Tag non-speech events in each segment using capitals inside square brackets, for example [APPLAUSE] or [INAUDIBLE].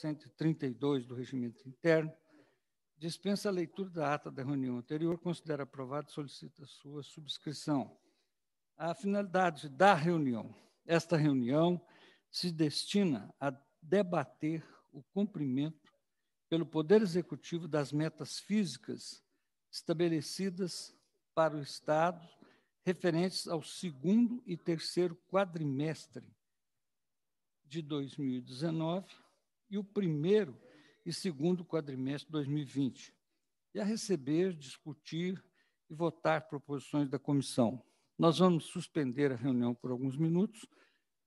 132 do Regimento Interno, dispensa a leitura da ata da reunião anterior, considera aprovada e solicita sua subscrição. A finalidade da reunião. Esta reunião se destina a debater o cumprimento pelo Poder Executivo das metas físicas estabelecidas para o Estado referentes ao segundo e terceiro quadrimestre de 2019 e o primeiro e segundo quadrimestre de 2020, e a receber, discutir e votar proposições da comissão. Nós vamos suspender a reunião por alguns minutos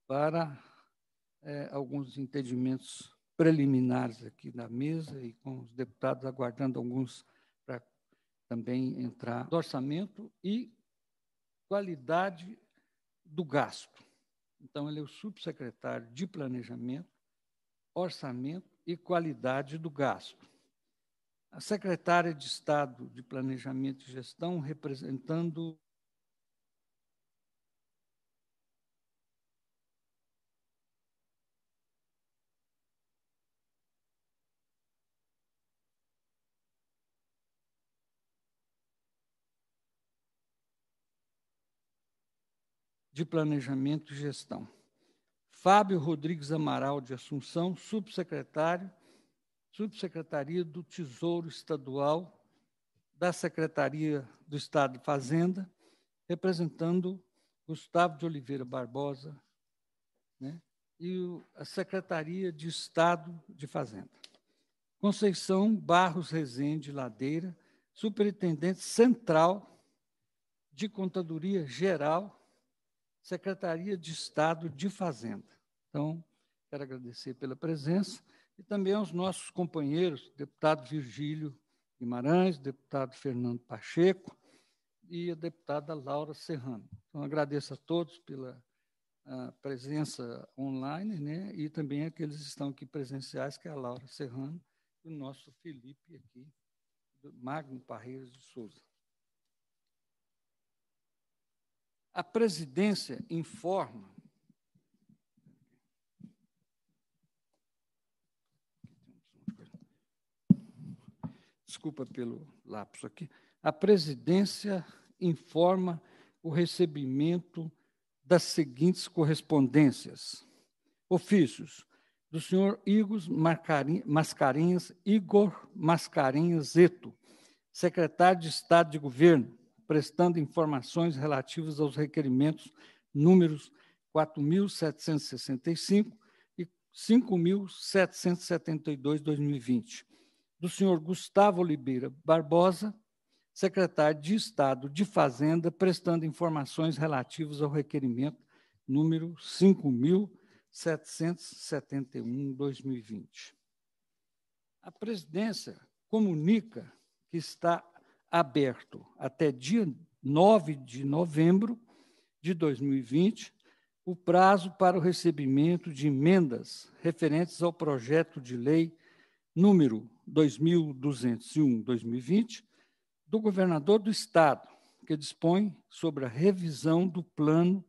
para é, alguns entendimentos preliminares aqui na mesa e com os deputados aguardando alguns para também entrar do orçamento e qualidade do gasto. Então, ele é o subsecretário de Planejamento orçamento e qualidade do gasto. A secretária de Estado de Planejamento e Gestão, representando de planejamento e gestão. Fábio Rodrigues Amaral de Assunção, subsecretário, subsecretaria do Tesouro Estadual da Secretaria do Estado de Fazenda, representando Gustavo de Oliveira Barbosa né, e a Secretaria de Estado de Fazenda. Conceição Barros Rezende Ladeira, Superintendente Central de Contadoria Geral Secretaria de Estado de Fazenda. Então, quero agradecer pela presença e também aos nossos companheiros, deputado Virgílio Guimarães, deputado Fernando Pacheco e a deputada Laura Serrano. Então, agradeço a todos pela a presença online, né? E também aqueles que estão aqui presenciais, que é a Laura Serrano e o nosso Felipe aqui, Magno Parreiras de Souza. A presidência informa Desculpa pelo lapso aqui. A presidência informa o recebimento das seguintes correspondências: ofícios do senhor Igor Mascarenhas, Igor Mascarenhas Zeto, secretário de Estado de Governo, prestando informações relativas aos requerimentos números 4.765 e 5.772-2020, do senhor Gustavo Oliveira Barbosa, secretário de Estado de Fazenda, prestando informações relativas ao requerimento número 5.771-2020. A presidência comunica que está aberto até dia 9 de novembro de 2020 o prazo para o recebimento de emendas referentes ao projeto de lei número 2201/2020 do governador do estado, que dispõe sobre a revisão do plano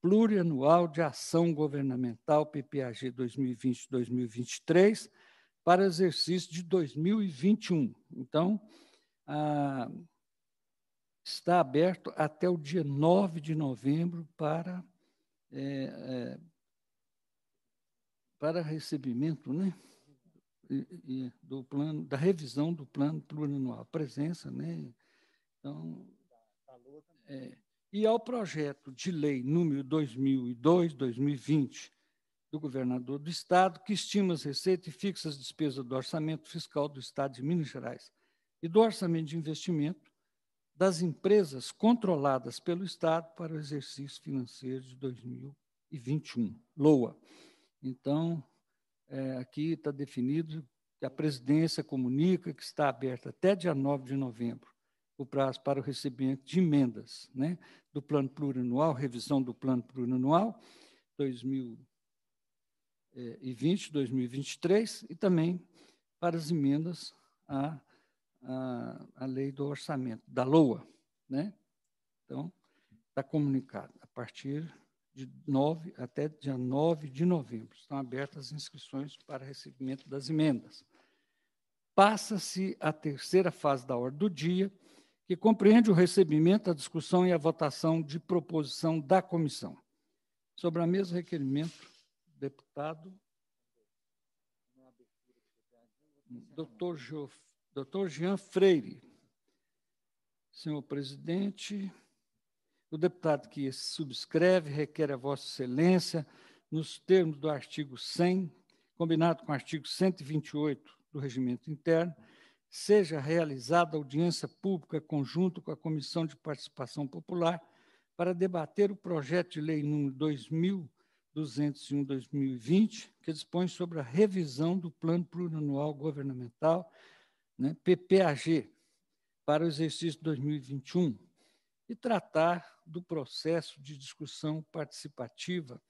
plurianual de ação governamental PPAG 2020-2023 para exercício de 2021. Então, está aberto até o dia 9 de novembro para, é, é, para recebimento né? do plano, da revisão do plano plurianual, presença. Né? Então, é, e ao projeto de lei número 2002-2020 do governador do Estado, que estima as receitas e fixa as despesas do orçamento fiscal do Estado de Minas Gerais e do orçamento de investimento das empresas controladas pelo Estado para o exercício financeiro de 2021, LOA. Então, é, aqui está definido que a presidência comunica que está aberta até dia 9 de novembro o prazo para o recebimento de emendas né, do plano plurianual, revisão do plano plurianual 2020-2023 e também para as emendas a a, a lei do orçamento, da LOA. Né? Então, está comunicado. A partir de 9 até dia 9 de novembro estão abertas as inscrições para recebimento das emendas. Passa-se a terceira fase da ordem do dia, que compreende o recebimento, a discussão e a votação de proposição da comissão. Sobre a mesma requerimento, deputado. Doutor Geoff Doutor Jean Freire. Senhor presidente, o deputado que subscreve requer a Vossa Excelência, nos termos do artigo 100, combinado com o artigo 128 do Regimento Interno, seja realizada audiência pública conjunto com a Comissão de Participação Popular para debater o projeto de lei número 2201/2020, que dispõe sobre a revisão do Plano Plurianual Governamental né, PPAG, para o exercício 2021 e tratar do processo de discussão participativa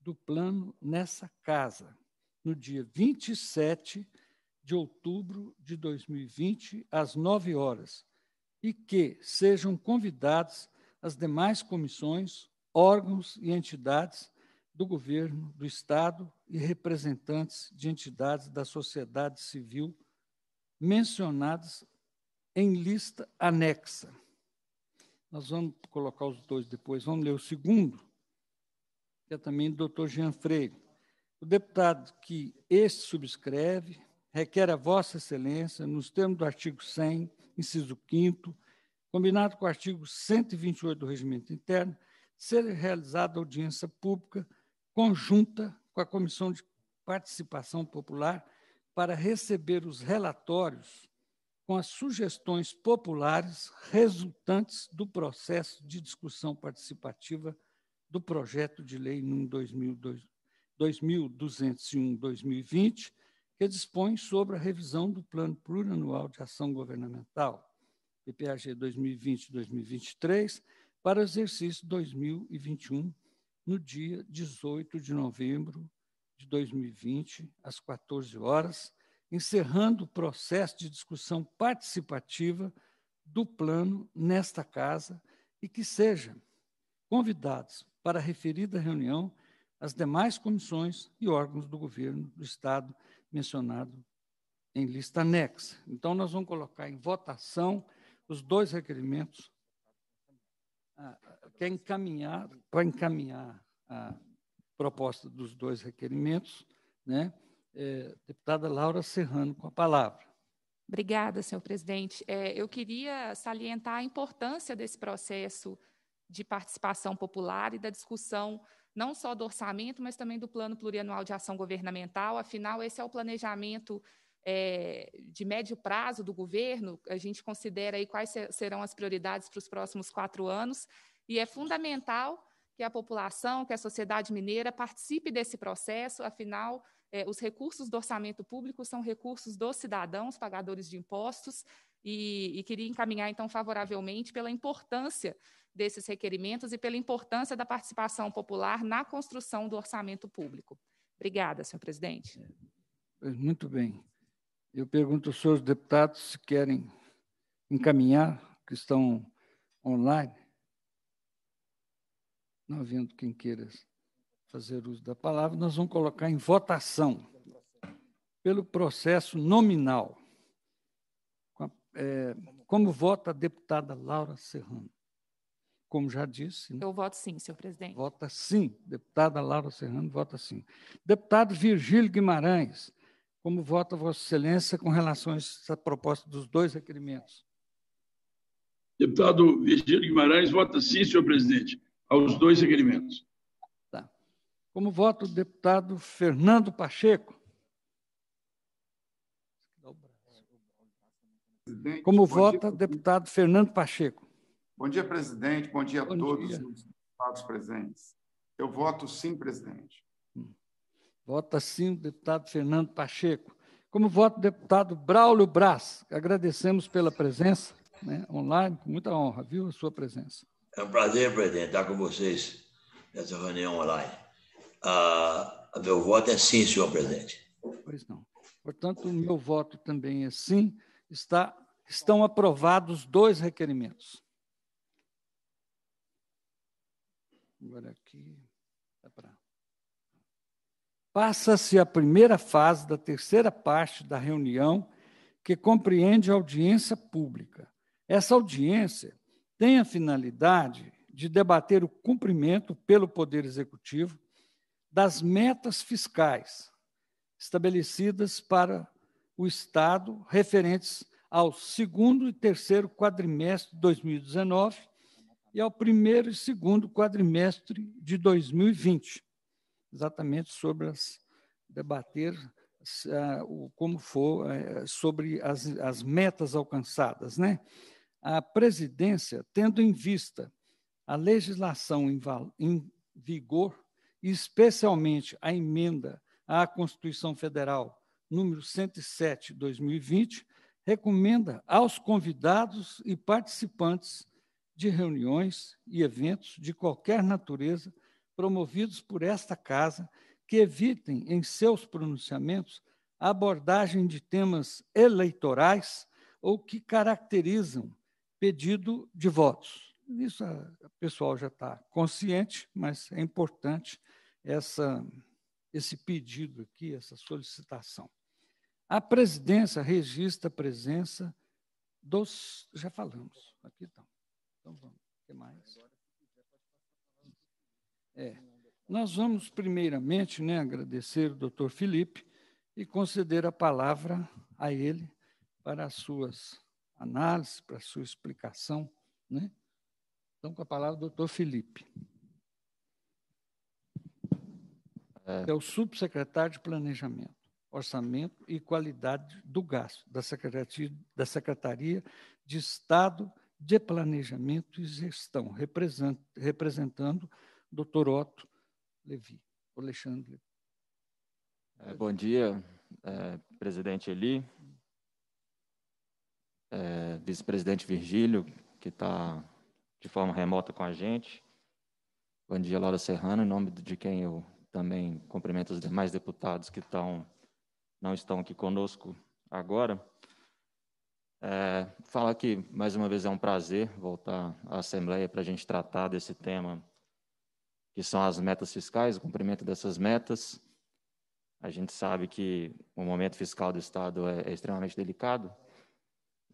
do plano nessa casa, no dia 27 de outubro de 2020, às 9 horas, e que sejam convidadas as demais comissões, órgãos e entidades do governo, do Estado e representantes de entidades da sociedade civil mencionados em lista anexa. Nós vamos colocar os dois depois, vamos ler o segundo, que é também do doutor Jean Freire. O deputado que este subscreve requer a Vossa Excelência, nos termos do artigo 100, inciso 5, combinado com o artigo 128 do Regimento Interno, ser realizada audiência pública conjunta com a Comissão de Participação Popular para receber os relatórios com as sugestões populares resultantes do processo de discussão participativa do projeto de lei nº 2201/2020, que dispõe sobre a revisão do Plano Plurianual de Ação Governamental, PPAG 2020-2023, para o exercício 2021, no dia 18 de novembro de 2020, às 14 horas, encerrando o processo de discussão participativa do plano nesta casa e que sejam convidados para a referida reunião as demais comissões e órgãos do governo do Estado mencionado em lista anexa. Então, nós vamos colocar em votação os dois requerimentos ah, que é encaminhar, para encaminhar a ah, proposta dos dois requerimentos. Né? É, deputada Laura Serrano, com a palavra. Obrigada, senhor presidente. É, eu queria salientar a importância desse processo de participação popular e da discussão não só do orçamento, mas também do plano plurianual de ação governamental. Afinal, esse é o planejamento é, de médio prazo do governo. A gente considera aí quais serão as prioridades para os próximos quatro anos e é fundamental que a população, que a sociedade mineira participe desse processo, afinal, é, os recursos do orçamento público são recursos dos cidadãos, pagadores de impostos, e, e, queria encaminhar, então, favoravelmente pela importância desses requerimentos e pela importância da participação popular na construção do orçamento público. Obrigada, senhor presidente. É, muito bem. Eu pergunto aos senhores deputados se querem encaminhar, que estão online não havendo quem queira fazer uso da palavra, nós vamos colocar em votação pelo processo nominal. É, como vota a deputada Laura Serrano? Como já disse. Né? Eu voto sim, senhor presidente. Vota sim. Deputada Laura Serrano vota sim. Deputado Virgílio Guimarães, como vota Vossa Excelência com relação a essa proposta dos dois requerimentos? Deputado Virgílio Guimarães vota sim, senhor presidente aos dois requerimentos. Tá. Como voto o deputado Fernando Pacheco? Presidente, Como vota dia, deputado Fernando Pacheco? Bom dia, presidente. Bom dia bom a todos dia. os deputados presentes. Eu voto sim, presidente. Hum. Vota sim deputado Fernando Pacheco. Como voto, o deputado Braulio Braz? Agradecemos pela presença né, online, com muita honra, viu, a sua presença. É um prazer, presidente, estar com vocês nessa reunião online. Ah, meu voto é sim, senhor presidente. Pois não. Portanto, meu voto também é sim. Está, estão aprovados dois requerimentos. Agora aqui. É pra... Passa-se a primeira fase da terceira parte da reunião, que compreende a audiência pública. Essa audiência tem a finalidade de debater o cumprimento pelo Poder Executivo das metas fiscais estabelecidas para o Estado referentes ao segundo e terceiro quadrimestre de 2019 e ao primeiro e segundo quadrimestre de 2020, exatamente sobre as debater ah, como for eh, sobre as, as metas alcançadas, né? A presidência, tendo em vista a legislação em, em vigor, especialmente a emenda à Constituição Federal número 107, 2020, recomenda aos convidados e participantes de reuniões e eventos de qualquer natureza promovidos por esta casa que evitem em seus pronunciamentos a abordagem de temas eleitorais ou que caracterizam pedido de votos. Isso o pessoal já está consciente, mas é importante essa, esse pedido aqui, essa solicitação. A presidência registra a presença dos. Já falamos. Aqui estão. Então vamos. O que mais? É. Nós vamos, primeiramente, né, agradecer o doutor Felipe e conceder a palavra a ele para as suas análise, para sua explicação. Né? Então, com a palavra, doutor Felipe. É... é o subsecretário de Planejamento, Orçamento e Qualidade do Gasto, da Secretaria, da Secretaria de Estado de Planejamento e Gestão, representando o doutor Otto Levi, Alexandre. É, bom dia, é, presidente Eli, é, vice-presidente Virgílio, que está de forma remota com a gente. Bom dia, Laura Serrano, em nome de quem eu também cumprimento os demais deputados que estão, não estão aqui conosco agora. É, que, mais uma vez, é um prazer voltar à Assembleia para a gente tratar desse tema, que são as metas fiscais, o cumprimento dessas metas. A gente sabe que o momento fiscal do Estado é, é extremamente delicado,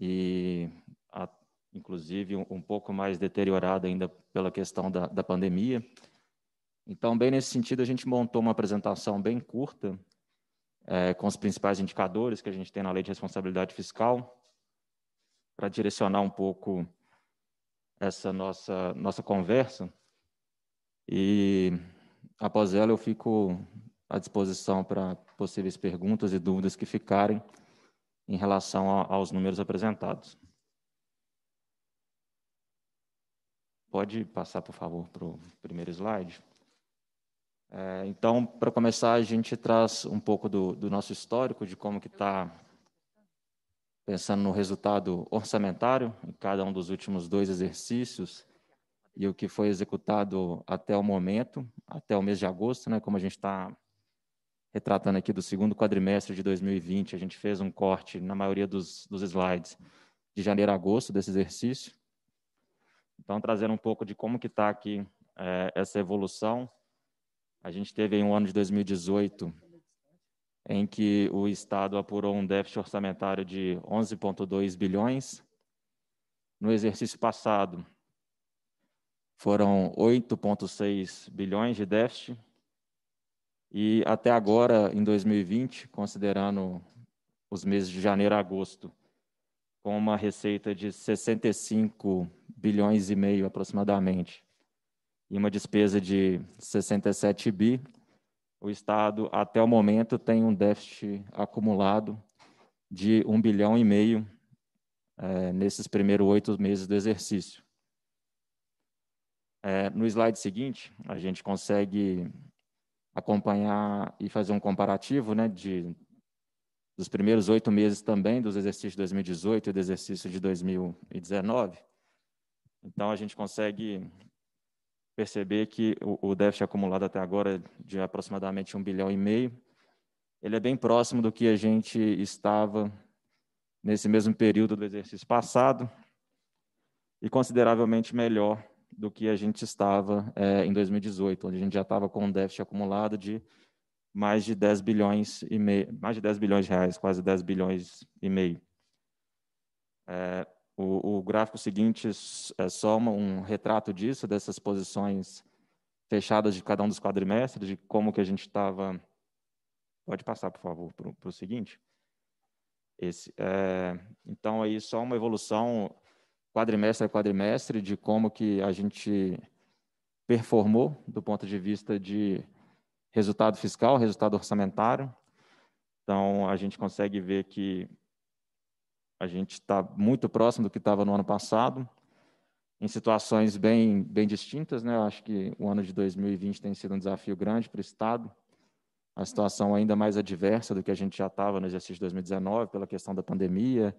e a, inclusive um, um, pouco mais deteriorada ainda pela questão da, da pandemia. Então, bem nesse sentido, a gente montou uma apresentação bem curta é, com os principais indicadores que a gente tem na Lei de Responsabilidade Fiscal para direcionar um pouco essa nossa nossa conversa. E após ela, eu fico à disposição para possíveis perguntas e dúvidas que ficarem em relação aos números apresentados. Pode passar, por favor, para o primeiro slide. É, então, para começar, a gente traz um pouco do, do nosso histórico, de como que está pensando no resultado orçamentário em cada um dos últimos dois exercícios e o que foi executado até o momento, até o mês de agosto, né, como a gente está retratando aqui do segundo quadrimestre de 2020. A gente fez um corte na maioria dos, dos slides de janeiro a agosto desse exercício. Então, trazendo um pouco de como que está aqui é, essa evolução. A gente teve em um ano de 2018 em que o Estado apurou um déficit orçamentário de 11,2 bilhões. No exercício passado, foram 8,6 bilhões de déficit, e até agora, em 2020, considerando os meses de janeiro a agosto, com uma receita de 65 bilhões e meio aproximadamente e uma despesa de 67 bi, o Estado, até o momento, tem um déficit acumulado de 1 bilhão e meio é, nesses primeiros oito meses do exercício. É, no slide seguinte, a gente consegue acompanhar e fazer um comparativo né, de, dos primeiros oito meses também dos exercícios de 2018 e do exercício de 2019. Então, a gente consegue perceber que o, o déficit acumulado até agora é de aproximadamente um bilhão e meio, ele é bem próximo do que a gente estava nesse mesmo período do exercício passado e consideravelmente melhor do que a gente estava é, em 2018, onde a gente já estava com um déficit acumulado de mais de 10 bilhões e meio, mais de 10 bilhões de reais, quase 10 bilhões e meio. É, o, o, gráfico seguinte é só uma, um retrato disso, dessas posições fechadas de cada um dos quadrimestres, de como que a gente estava. Pode passar, por favor, para o seguinte. Esse, é, então aí só uma evolução quadrimestre a quadrimestre de como que a gente performou do ponto de vista de resultado fiscal, resultado orçamentário. Então, a gente consegue ver que a gente está muito próximo do que estava no ano passado, em situações bem, bem distintas. Né? Eu acho que o ano de 2020 tem sido um desafio grande para o Estado, a situação ainda mais adversa do que a gente já estava no exercício de 2019, pela questão da pandemia,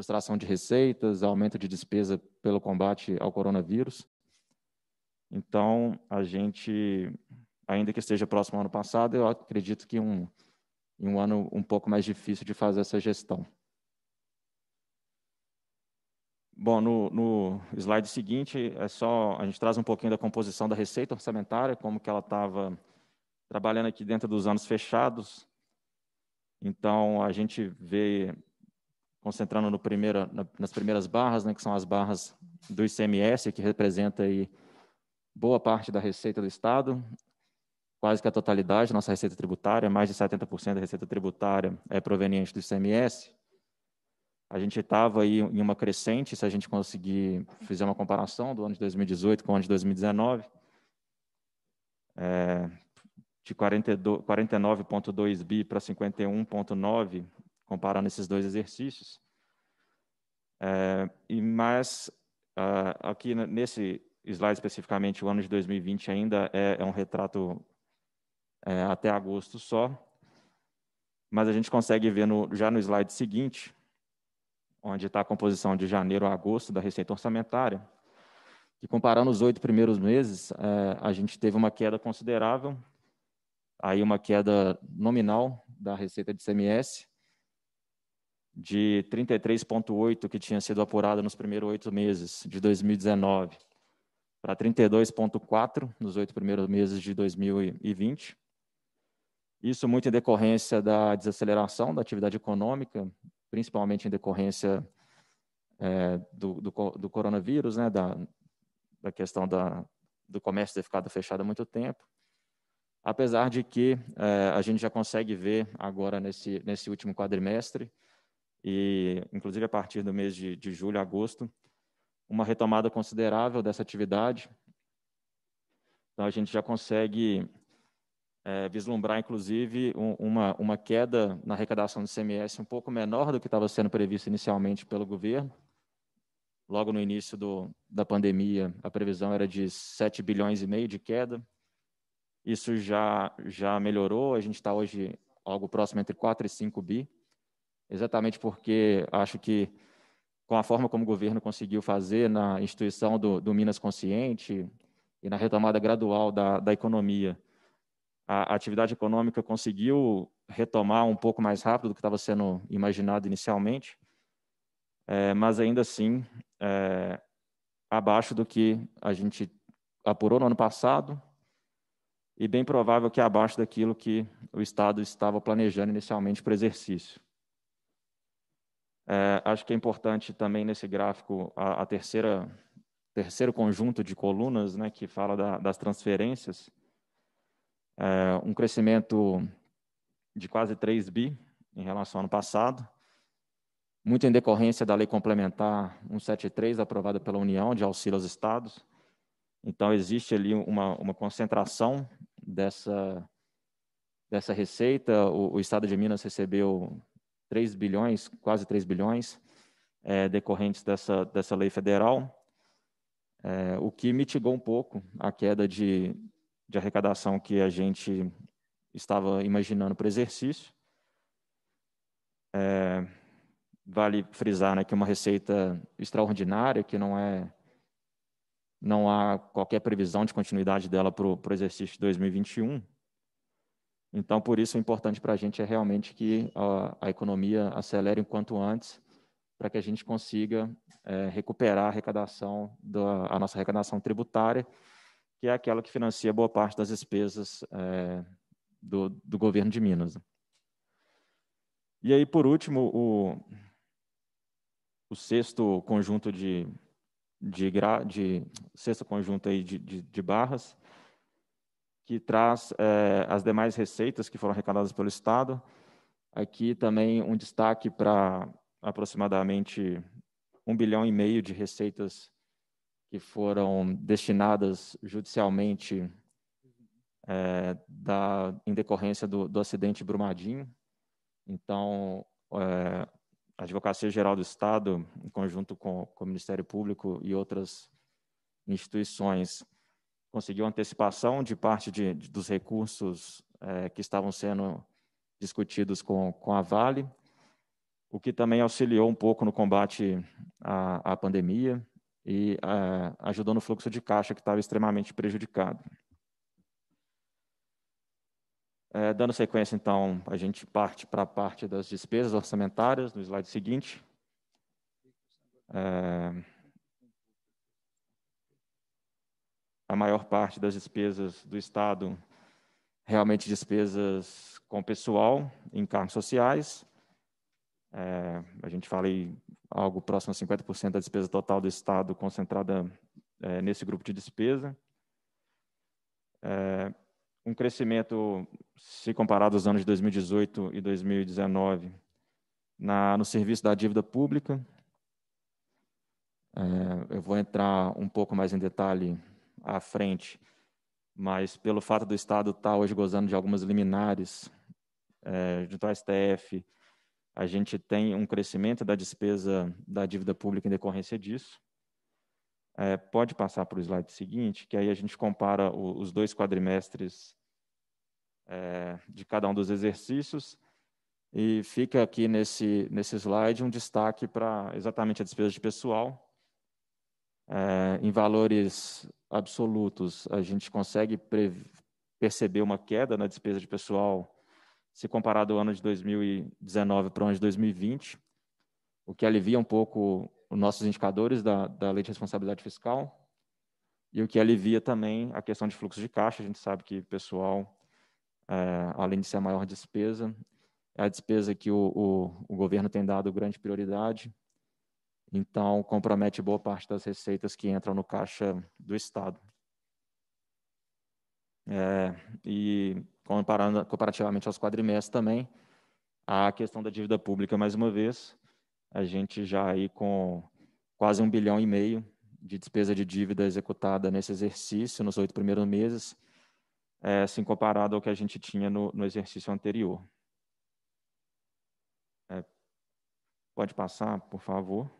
frustração de receitas, aumento de despesa pelo combate ao coronavírus. Então, a gente, ainda que esteja próximo ao ano passado, eu acredito que um, um ano um pouco mais difícil de fazer essa gestão. Bom, no, no, slide seguinte é só a gente traz um pouquinho da composição da receita orçamentária, como que ela estava trabalhando aqui dentro dos anos fechados. Então a gente vê concentrando no na, nas primeiras barras, né, que são as barras do ICMS, que representa aí boa parte da receita do Estado, quase que a totalidade da nossa receita tributária, mais de 70% da receita tributária é proveniente do ICMS. A gente estava aí em uma crescente, se a gente conseguir fazer uma comparação do ano de 2018 com o ano de 2019, é, de 49,2 bi para 51,9 comparando esses dois exercícios. É, e mas uh, ah, aqui nesse slide especificamente, o ano de 2020 ainda é, é um retrato é, até agosto só, mas a gente consegue ver no, já no slide seguinte, onde está a composição de janeiro a agosto da receita orçamentária, que comparando os oito primeiros meses, é, a gente teve uma queda considerável, aí uma queda nominal da receita de CMS, de 33,8 que tinha sido apurada nos primeiros oito meses de 2019 para 32,4 nos oito primeiros meses de 2020. Isso muito em decorrência da desaceleração da atividade econômica, principalmente em decorrência é, do, do, do, coronavírus, né, da, da questão da, do comércio ter ficado fechado há muito tempo. Apesar de que é, a gente já consegue ver agora nesse, nesse último quadrimestre e inclusive a partir do mês de, de julho, agosto, uma retomada considerável dessa atividade. Então a gente já consegue é, vislumbrar, inclusive, um, uma, uma queda na arrecadação do CMS um pouco menor do que estava sendo previsto inicialmente pelo governo. Logo no início do, da pandemia, a previsão era de 7 bilhões e meio de queda. Isso já, já melhorou, a gente está hoje algo próximo entre 4 e 5 bi exatamente porque acho que com a forma como o governo conseguiu fazer na instituição do, do Minas Consciente e na retomada gradual da, da economia, a, a atividade econômica conseguiu retomar um pouco mais rápido do que estava sendo imaginado inicialmente, é, mas ainda assim é, abaixo do que a gente apurou no ano passado e bem provável que abaixo daquilo que o Estado estava planejando inicialmente para o exercício. É, acho que é importante também nesse gráfico a, a terceira terceiro conjunto de colunas, né, que fala da, das transferências, é, um crescimento de quase 3 bi em relação ao ano passado, muito em decorrência da Lei Complementar 173, aprovada pela União, de auxílio aos estados. Então, existe ali uma, uma concentração dessa, dessa receita. O, o estado de Minas recebeu 3 bilhões, quase 3 bilhões, é, decorrentes dessa, dessa lei federal, é, o que mitigou um pouco a queda de, de arrecadação que a gente estava imaginando para o exercício. É, vale frisar né, que é uma receita extraordinária, que não é não há qualquer previsão de continuidade dela para o exercício de 2021. Então, por isso, o importante para a gente é realmente que a, a economia acelere o quanto antes, para que a gente consiga é, recuperar a arrecadação, da, a nossa arrecadação tributária, que é aquela que financia boa parte das despesas é, do, do, governo de Minas. Né? E aí, por último, o, o sexto conjunto de, de, gra, de sexto conjunto aí de, de, de barras que traz é, as demais receitas que foram arrecadadas pelo Estado. Aqui também um destaque para aproximadamente um bilhão e meio de receitas que foram destinadas judicialmente é, da, em decorrência do, do acidente Brumadinho. Então, é, a Advocacia Geral do Estado, em conjunto com, com o Ministério Público e outras instituições, conseguiu antecipação de parte de, de dos recursos é, que estavam sendo discutidos com, com a Vale, o que também auxiliou um pouco no combate à, à pandemia e é, ajudou no fluxo de caixa que estava extremamente prejudicado. É, dando sequência, então, a gente parte para a parte das despesas orçamentárias, no slide seguinte. É, a maior parte das despesas do Estado realmente despesas com pessoal, encargos sociais. É, a gente fala algo próximo a 50% da despesa total do Estado concentrada é, nesse grupo de despesa. É, um crescimento, se comparado aos anos de 2018 e 2019, na, no serviço da dívida pública. É, eu vou entrar um pouco mais em detalhe à frente, mas pelo fato do Estado estar tá hoje gozando de algumas liminares é, junto ao STF, a gente tem um crescimento da despesa da dívida pública em decorrência disso. É, pode passar para o slide seguinte, que aí a gente compara o, os dois quadrimestres é, de cada um dos exercícios. E fica aqui nesse, nesse slide um destaque para exatamente a despesa de pessoal, é, em valores absolutos, a gente consegue perceber uma queda na despesa de pessoal se comparado ao ano de 2019 para o ano de 2020, o que alivia um pouco os nossos indicadores da, da lei de responsabilidade fiscal e o que alivia também a questão de fluxo de caixa. A gente sabe que pessoal, é, além de ser a maior despesa, é a despesa que o, o, o governo tem dado grande prioridade então, compromete boa parte das receitas que entram no caixa do Estado. É, e comparando, comparativamente aos quadrimestres também, a questão da dívida pública, mais uma vez, a gente já aí com quase um bilhão e meio de despesa de dívida executada nesse exercício, nos oito primeiros meses, é, assim comparado ao que a gente tinha no, no exercício anterior. É, pode passar, por favor.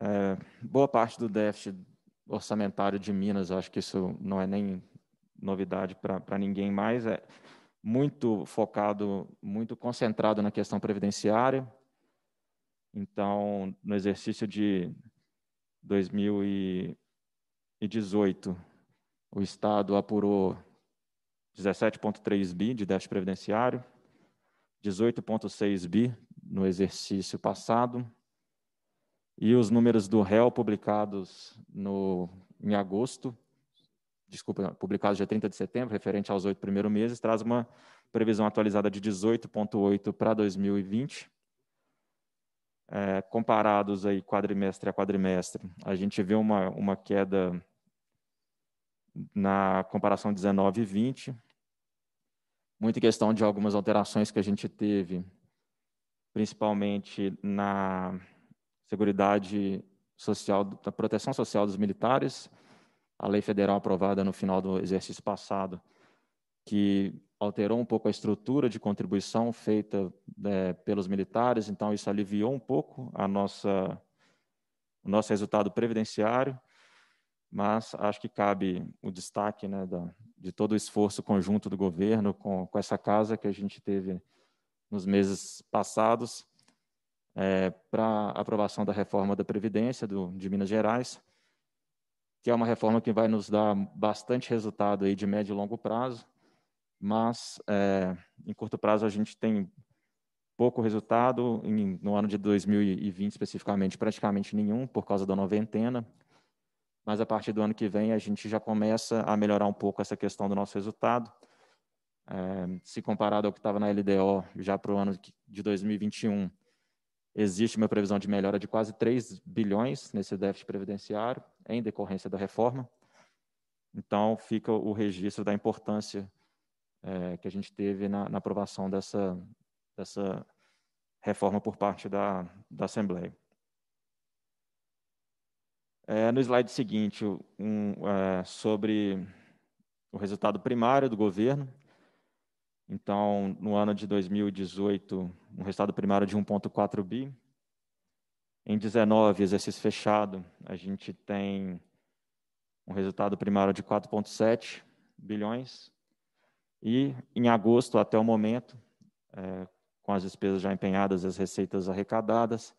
É, boa parte do déficit orçamentário de Minas, acho que isso não é nem novidade para ninguém mais, é muito focado, muito concentrado na questão previdenciária. Então, no exercício de 2018, o Estado apurou 17,3 bi de déficit previdenciário, 18,6 bi no exercício passado, e os números do réu publicados no, em agosto, desculpa, publicados dia 30 de setembro, referente aos oito primeiros meses, traz uma previsão atualizada de 18,8 para 2020. É, comparados aí quadrimestre a quadrimestre, a gente vê uma, uma queda na comparação 19 e 20, muito em questão de algumas alterações que a gente teve, principalmente na Seguridade Social, da Proteção Social dos Militares, a lei federal aprovada no final do exercício passado, que alterou um pouco a estrutura de contribuição feita é, pelos militares, então isso aliviou um pouco a nossa, o nosso resultado previdenciário, mas acho que cabe o destaque né, da, de todo o esforço conjunto do governo com, com essa casa que a gente teve nos meses passados é, para aprovação da reforma da Previdência do, de Minas Gerais, que é uma reforma que vai nos dar bastante resultado aí de médio e longo prazo, mas é, em curto prazo a gente tem pouco resultado, em, no ano de 2020 especificamente, praticamente nenhum, por causa da noventena, mas a partir do ano que vem a gente já começa a melhorar um pouco essa questão do nosso resultado. É, se comparado ao que estava na LDO já para o ano de 2021, Existe uma previsão de melhora de quase 3 bilhões nesse déficit previdenciário em decorrência da reforma. Então, fica o registro da importância é, que a gente teve na, na aprovação dessa, dessa reforma por parte da, da Assembleia. É, no slide seguinte, um, é, sobre o resultado primário do governo, então, no ano de 2018, um resultado primário de 1,4 bi. Em 19, exercício fechado, a gente tem um resultado primário de 4,7 bilhões. E em agosto, até o momento, é, com as despesas já empenhadas e as receitas arrecadadas,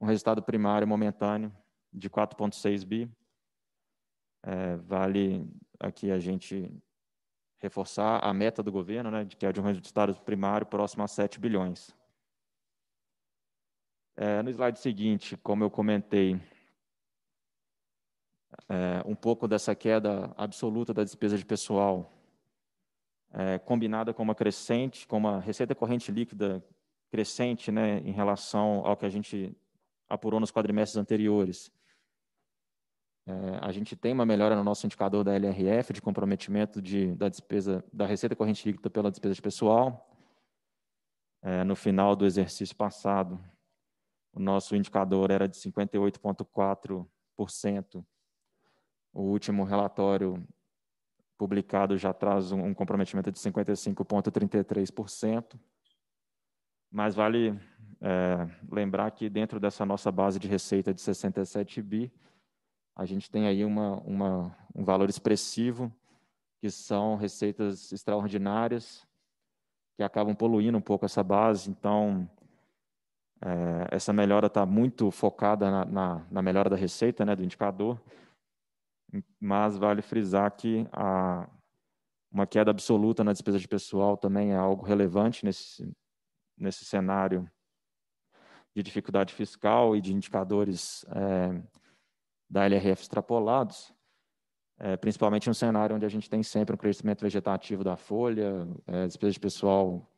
um resultado primário momentâneo de 4,6 bi. É, vale aqui a gente reforçar a meta do governo, né, de que é de um resultado primário próximo a 7 bilhões. É, no slide seguinte, como eu comentei, é, um pouco dessa queda absoluta da despesa de pessoal, é, combinada com uma crescente, com uma receita corrente líquida crescente né, em relação ao que a gente apurou nos quadrimestres anteriores, é, a gente tem uma melhora no nosso indicador da LRF, de comprometimento de, da despesa da receita corrente líquida pela despesa de pessoal. É, no final do exercício passado, o nosso indicador era de 58,4%. O último relatório publicado já traz um, comprometimento de 55,33%. Mas vale é, lembrar que dentro dessa nossa base de receita de 67 bi, a gente tem aí uma, uma, um valor expressivo, que são receitas extraordinárias, que acabam poluindo um pouco essa base. Então, é, essa melhora está muito focada na, na, na, melhora da receita, né, do indicador, mas vale frisar que a, uma queda absoluta na despesa de pessoal também é algo relevante nesse, nesse cenário de dificuldade fiscal e de indicadores é, da LRF extrapolados, é, principalmente um cenário onde a gente tem sempre um crescimento vegetativo da folha, é, despesa de pessoal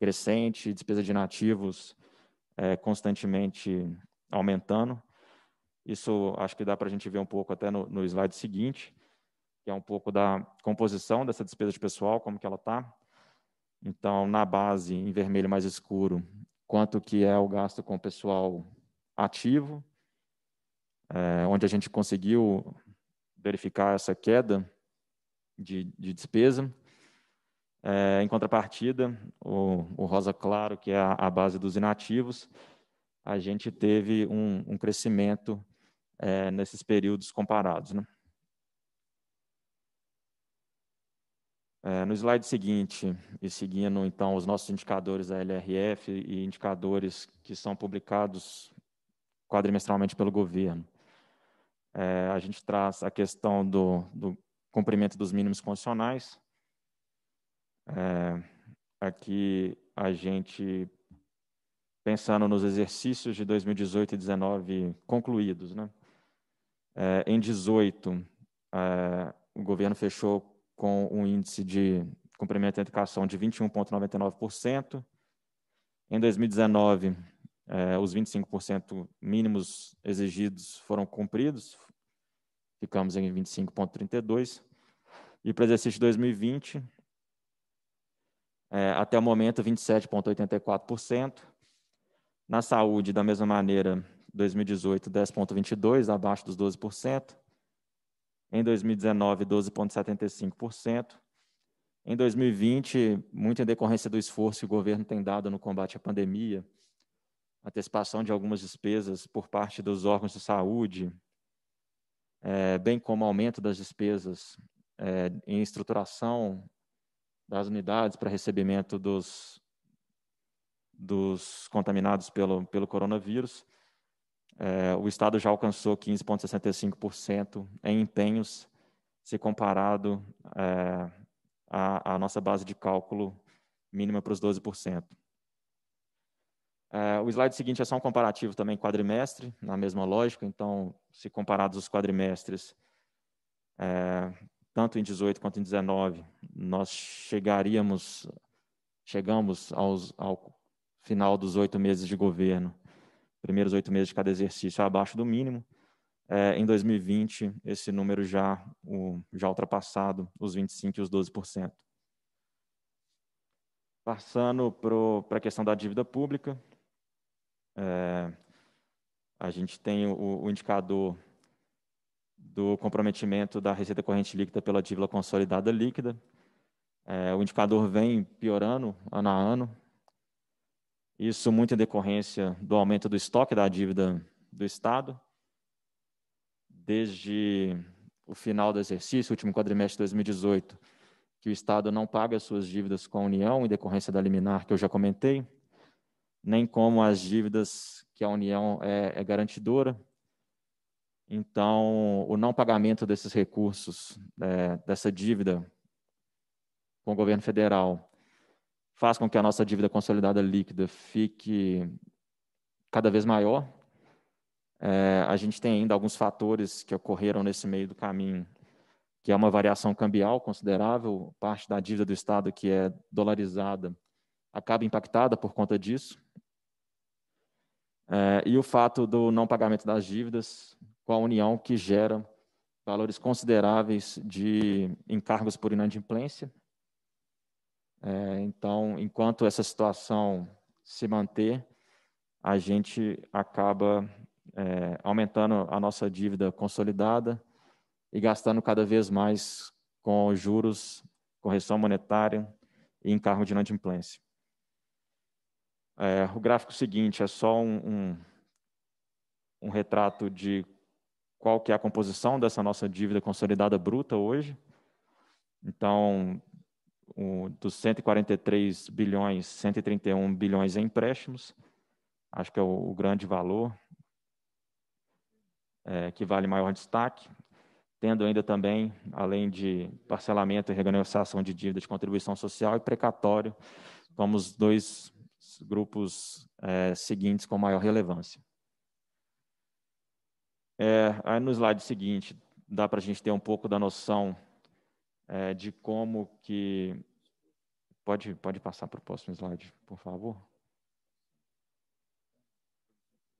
crescente, despesa de nativos é, constantemente aumentando. Isso acho que dá para a gente ver um pouco até no, no slide seguinte, que é um pouco da composição dessa despesa de pessoal, como que ela está. Então, na base, em vermelho mais escuro, quanto que é o gasto com o pessoal ativo, é, onde a gente conseguiu verificar essa queda de, de despesa. É, em contrapartida, o, o, Rosa Claro, que é a, a, base dos inativos, a gente teve um, um crescimento é, nesses períodos comparados. Né? no slide seguinte, e seguindo então os nossos indicadores da LRF e indicadores que são publicados quadrimestralmente pelo governo. É, a gente traz a questão do, do cumprimento dos mínimos condicionais. É, aqui a gente pensando nos exercícios de 2018 e 2019 concluídos, né? É, em 18 é, o governo fechou com um índice de cumprimento da educação de 21,99%. Em 2019 é, os 25% mínimos exigidos foram cumpridos, ficamos em 25,32%. E para o exercício 2020, é, até o momento, 27,84%. Na saúde, da mesma maneira, 2018, 10,22%, abaixo dos 12%. Em 2019, 12,75%. Em 2020, muito em decorrência do esforço que o governo tem dado no combate à pandemia, antecipação de algumas despesas por parte dos órgãos de saúde, é, bem como aumento das despesas é, em estruturação das unidades para recebimento dos, dos contaminados pelo, pelo coronavírus. É, o Estado já alcançou 15,65% em empenhos, se comparado é, à, à nossa base de cálculo mínima para os 12%. Uh, o slide seguinte é só um comparativo também quadrimestre, na mesma lógica. Então, se comparados os quadrimestres, é, tanto em 18 quanto em 19, nós chegaríamos, chegamos aos, ao final dos oito meses de governo, primeiros oito meses de cada exercício é abaixo do mínimo. É, em 2020, esse número já, o, já ultrapassado os 25% e os 12%. Passando para a questão da dívida pública, é, a gente tem o, o, indicador do comprometimento da receita corrente líquida pela dívida consolidada líquida. É, o indicador vem piorando ano a ano. Isso muito em decorrência do aumento do estoque da dívida do Estado. Desde o final do exercício, último quadrimestre de 2018, que o Estado não paga suas dívidas com a União em decorrência da liminar que eu já comentei nem como as dívidas que a União é, é garantidora. Então, o não pagamento desses recursos, é, dessa dívida com o governo federal, faz com que a nossa dívida consolidada líquida fique cada vez maior. É, a gente tem ainda alguns fatores que ocorreram nesse meio do caminho, que é uma variação cambial considerável, parte da dívida do Estado que é dolarizada acaba impactada por conta disso. É, e o fato do não pagamento das dívidas com a União, que gera valores consideráveis de encargos por inadimplência. É, então, enquanto essa situação se manter, a gente acaba é, aumentando a nossa dívida consolidada e gastando cada vez mais com juros, correção monetária e encargo de inadimplência. É, o gráfico seguinte é só um, um, um retrato de qual que é a composição dessa nossa dívida consolidada bruta hoje. Então, o, dos 143 bilhões, 131 bilhões em empréstimos, acho que é o, o grande valor é, que vale maior destaque, tendo ainda também, além de parcelamento e renegociação de dívida de contribuição social e precatório, vamos dois grupos é, seguintes com maior relevância. É, aí no slide seguinte dá para a gente ter um pouco da noção é, de como que pode pode passar para o próximo slide, por favor.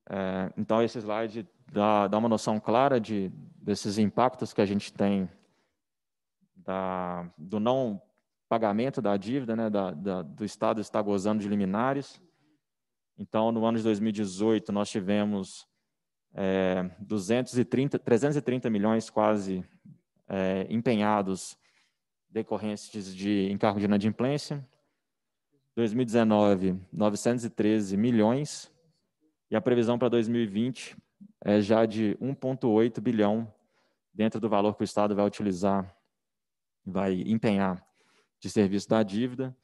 É, então esse slide dá, dá uma noção clara de desses impactos que a gente tem da, do não pagamento da dívida, né, da, da, do Estado está gozando de liminares. Então, no ano de 2018, nós tivemos é, 230, 330 milhões quase é, empenhados decorrentes de encargo de inadimplência. 2019, 913 milhões. E a previsão para 2020 é já de 1,8 bilhão dentro do valor que o Estado vai utilizar, vai empenhar de serviço da dívida,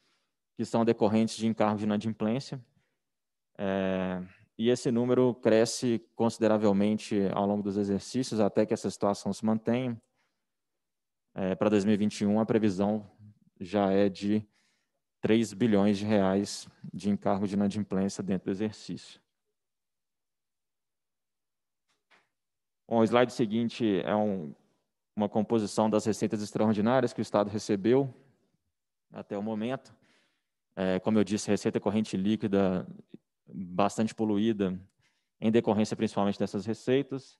que são decorrentes de encargo de inadimplência. É, e esse número cresce consideravelmente ao longo dos exercícios, até que essa situação se mantenha. É, para 2021, a previsão já é de 3 bilhões de reais de encargo de inadimplência dentro do exercício. Bom, o slide seguinte é um, uma composição das receitas extraordinárias que o Estado recebeu até o momento. É, como eu disse, receita corrente líquida bastante poluída, em decorrência principalmente dessas receitas,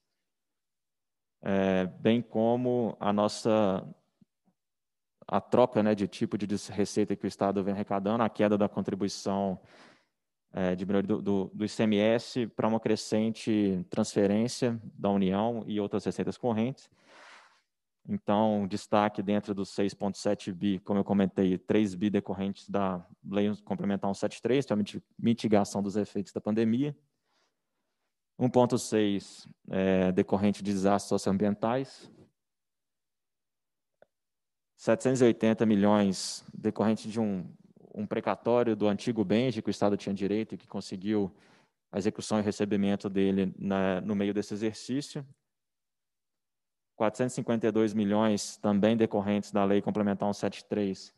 é, bem como a nossa a troca né, de tipo de receita que o Estado vem arrecadando, a queda da contribuição é, de do, do, do ICMS para uma crescente transferência da União e outras receitas correntes. Então, destaque dentro dos 6,7 bi, como eu comentei, 3 bi decorrentes da Lei Complementar 173, que é a mitigação dos efeitos da pandemia. 1,6 é, decorrente de desastres socioambientais. 780 milhões decorrente de um, um precatório do antigo BENJ, que o Estado tinha direito e que conseguiu a execução e recebimento dele na, no meio desse exercício, 452 milhões também decorrentes da Lei Complementar 173,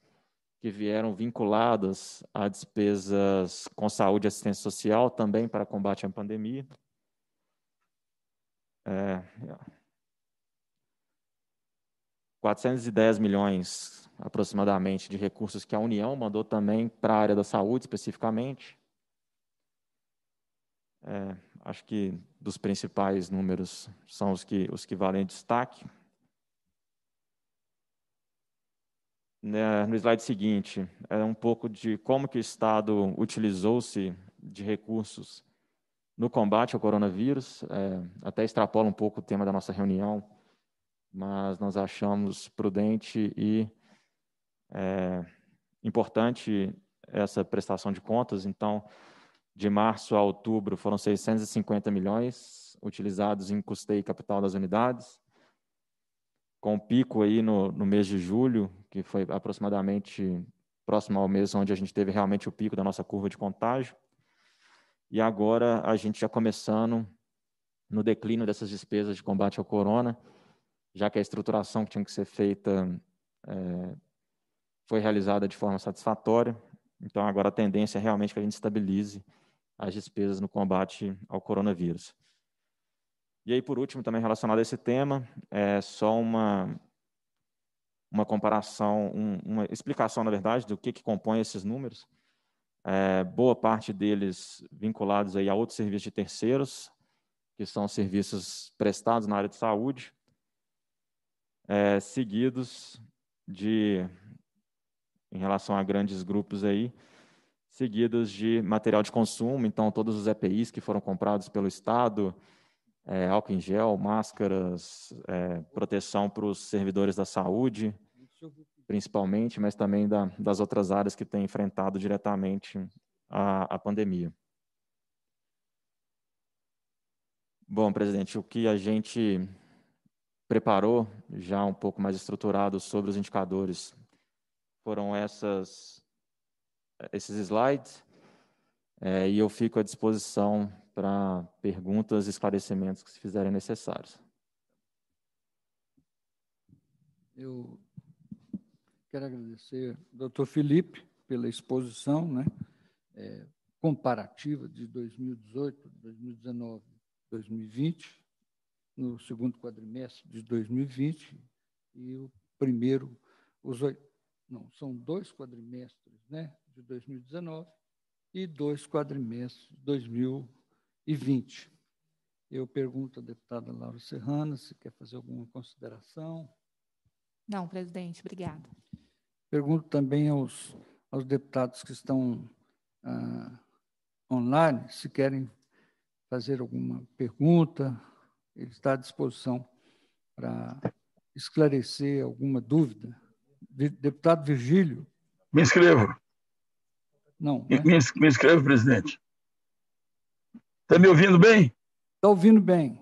que vieram vinculadas a despesas com saúde e assistência social, também para combate à pandemia. É, 410 milhões, aproximadamente, de recursos que a União mandou também para a área da saúde, especificamente. É, acho que dos principais números são os que, os que valem destaque. Né, no slide seguinte, é um pouco de como que o Estado utilizou-se de recursos no combate ao coronavírus, é, até extrapola um pouco o tema da nossa reunião, mas nós achamos prudente e é, importante essa prestação de contas, então de março a outubro foram 650 milhões utilizados em custeio e capital das unidades, com pico aí no, no mês de julho, que foi aproximadamente próximo ao mês onde a gente teve realmente o pico da nossa curva de contágio. E agora a gente já começando no declínio dessas despesas de combate ao corona, já que a estruturação que tinha que ser feita é, foi realizada de forma satisfatória. Então agora a tendência é realmente que a gente estabilize as despesas no combate ao coronavírus. E aí, por último, também relacionado a esse tema, é só uma, uma comparação, um, uma explicação, na verdade, do que, que compõe esses números. É, boa parte deles vinculados aí a outros serviços de terceiros, que são serviços prestados na área de saúde, é, seguidos de, em relação a grandes grupos aí, seguidos de material de consumo, então todos os EPIs que foram comprados pelo Estado, é, álcool em gel, máscaras, é, proteção para os servidores da saúde, principalmente, mas também da, das outras áreas que têm enfrentado diretamente a, a pandemia. Bom, presidente, o que a gente preparou já um pouco mais estruturado sobre os indicadores foram essas esses slides é, e eu fico à disposição para perguntas e esclarecimentos que se fizerem necessários. Eu quero agradecer ao doutor Felipe pela exposição né, é, comparativa de 2018, 2019, 2020, no segundo quadrimestre de 2020 e o primeiro, os oito não, são dois quadrimestres né, de 2019 e dois quadrimestres de 2020. Eu pergunto à deputada Laura Serrana se quer fazer alguma consideração. Não, presidente, obrigada. Pergunto também aos, aos deputados que estão ah, online se querem fazer alguma pergunta. Ele está à disposição para esclarecer alguma dúvida deputado Virgílio. Me inscrevo. Não. Né? Me, inscrevo, presidente. Está me ouvindo bem? Está ouvindo bem.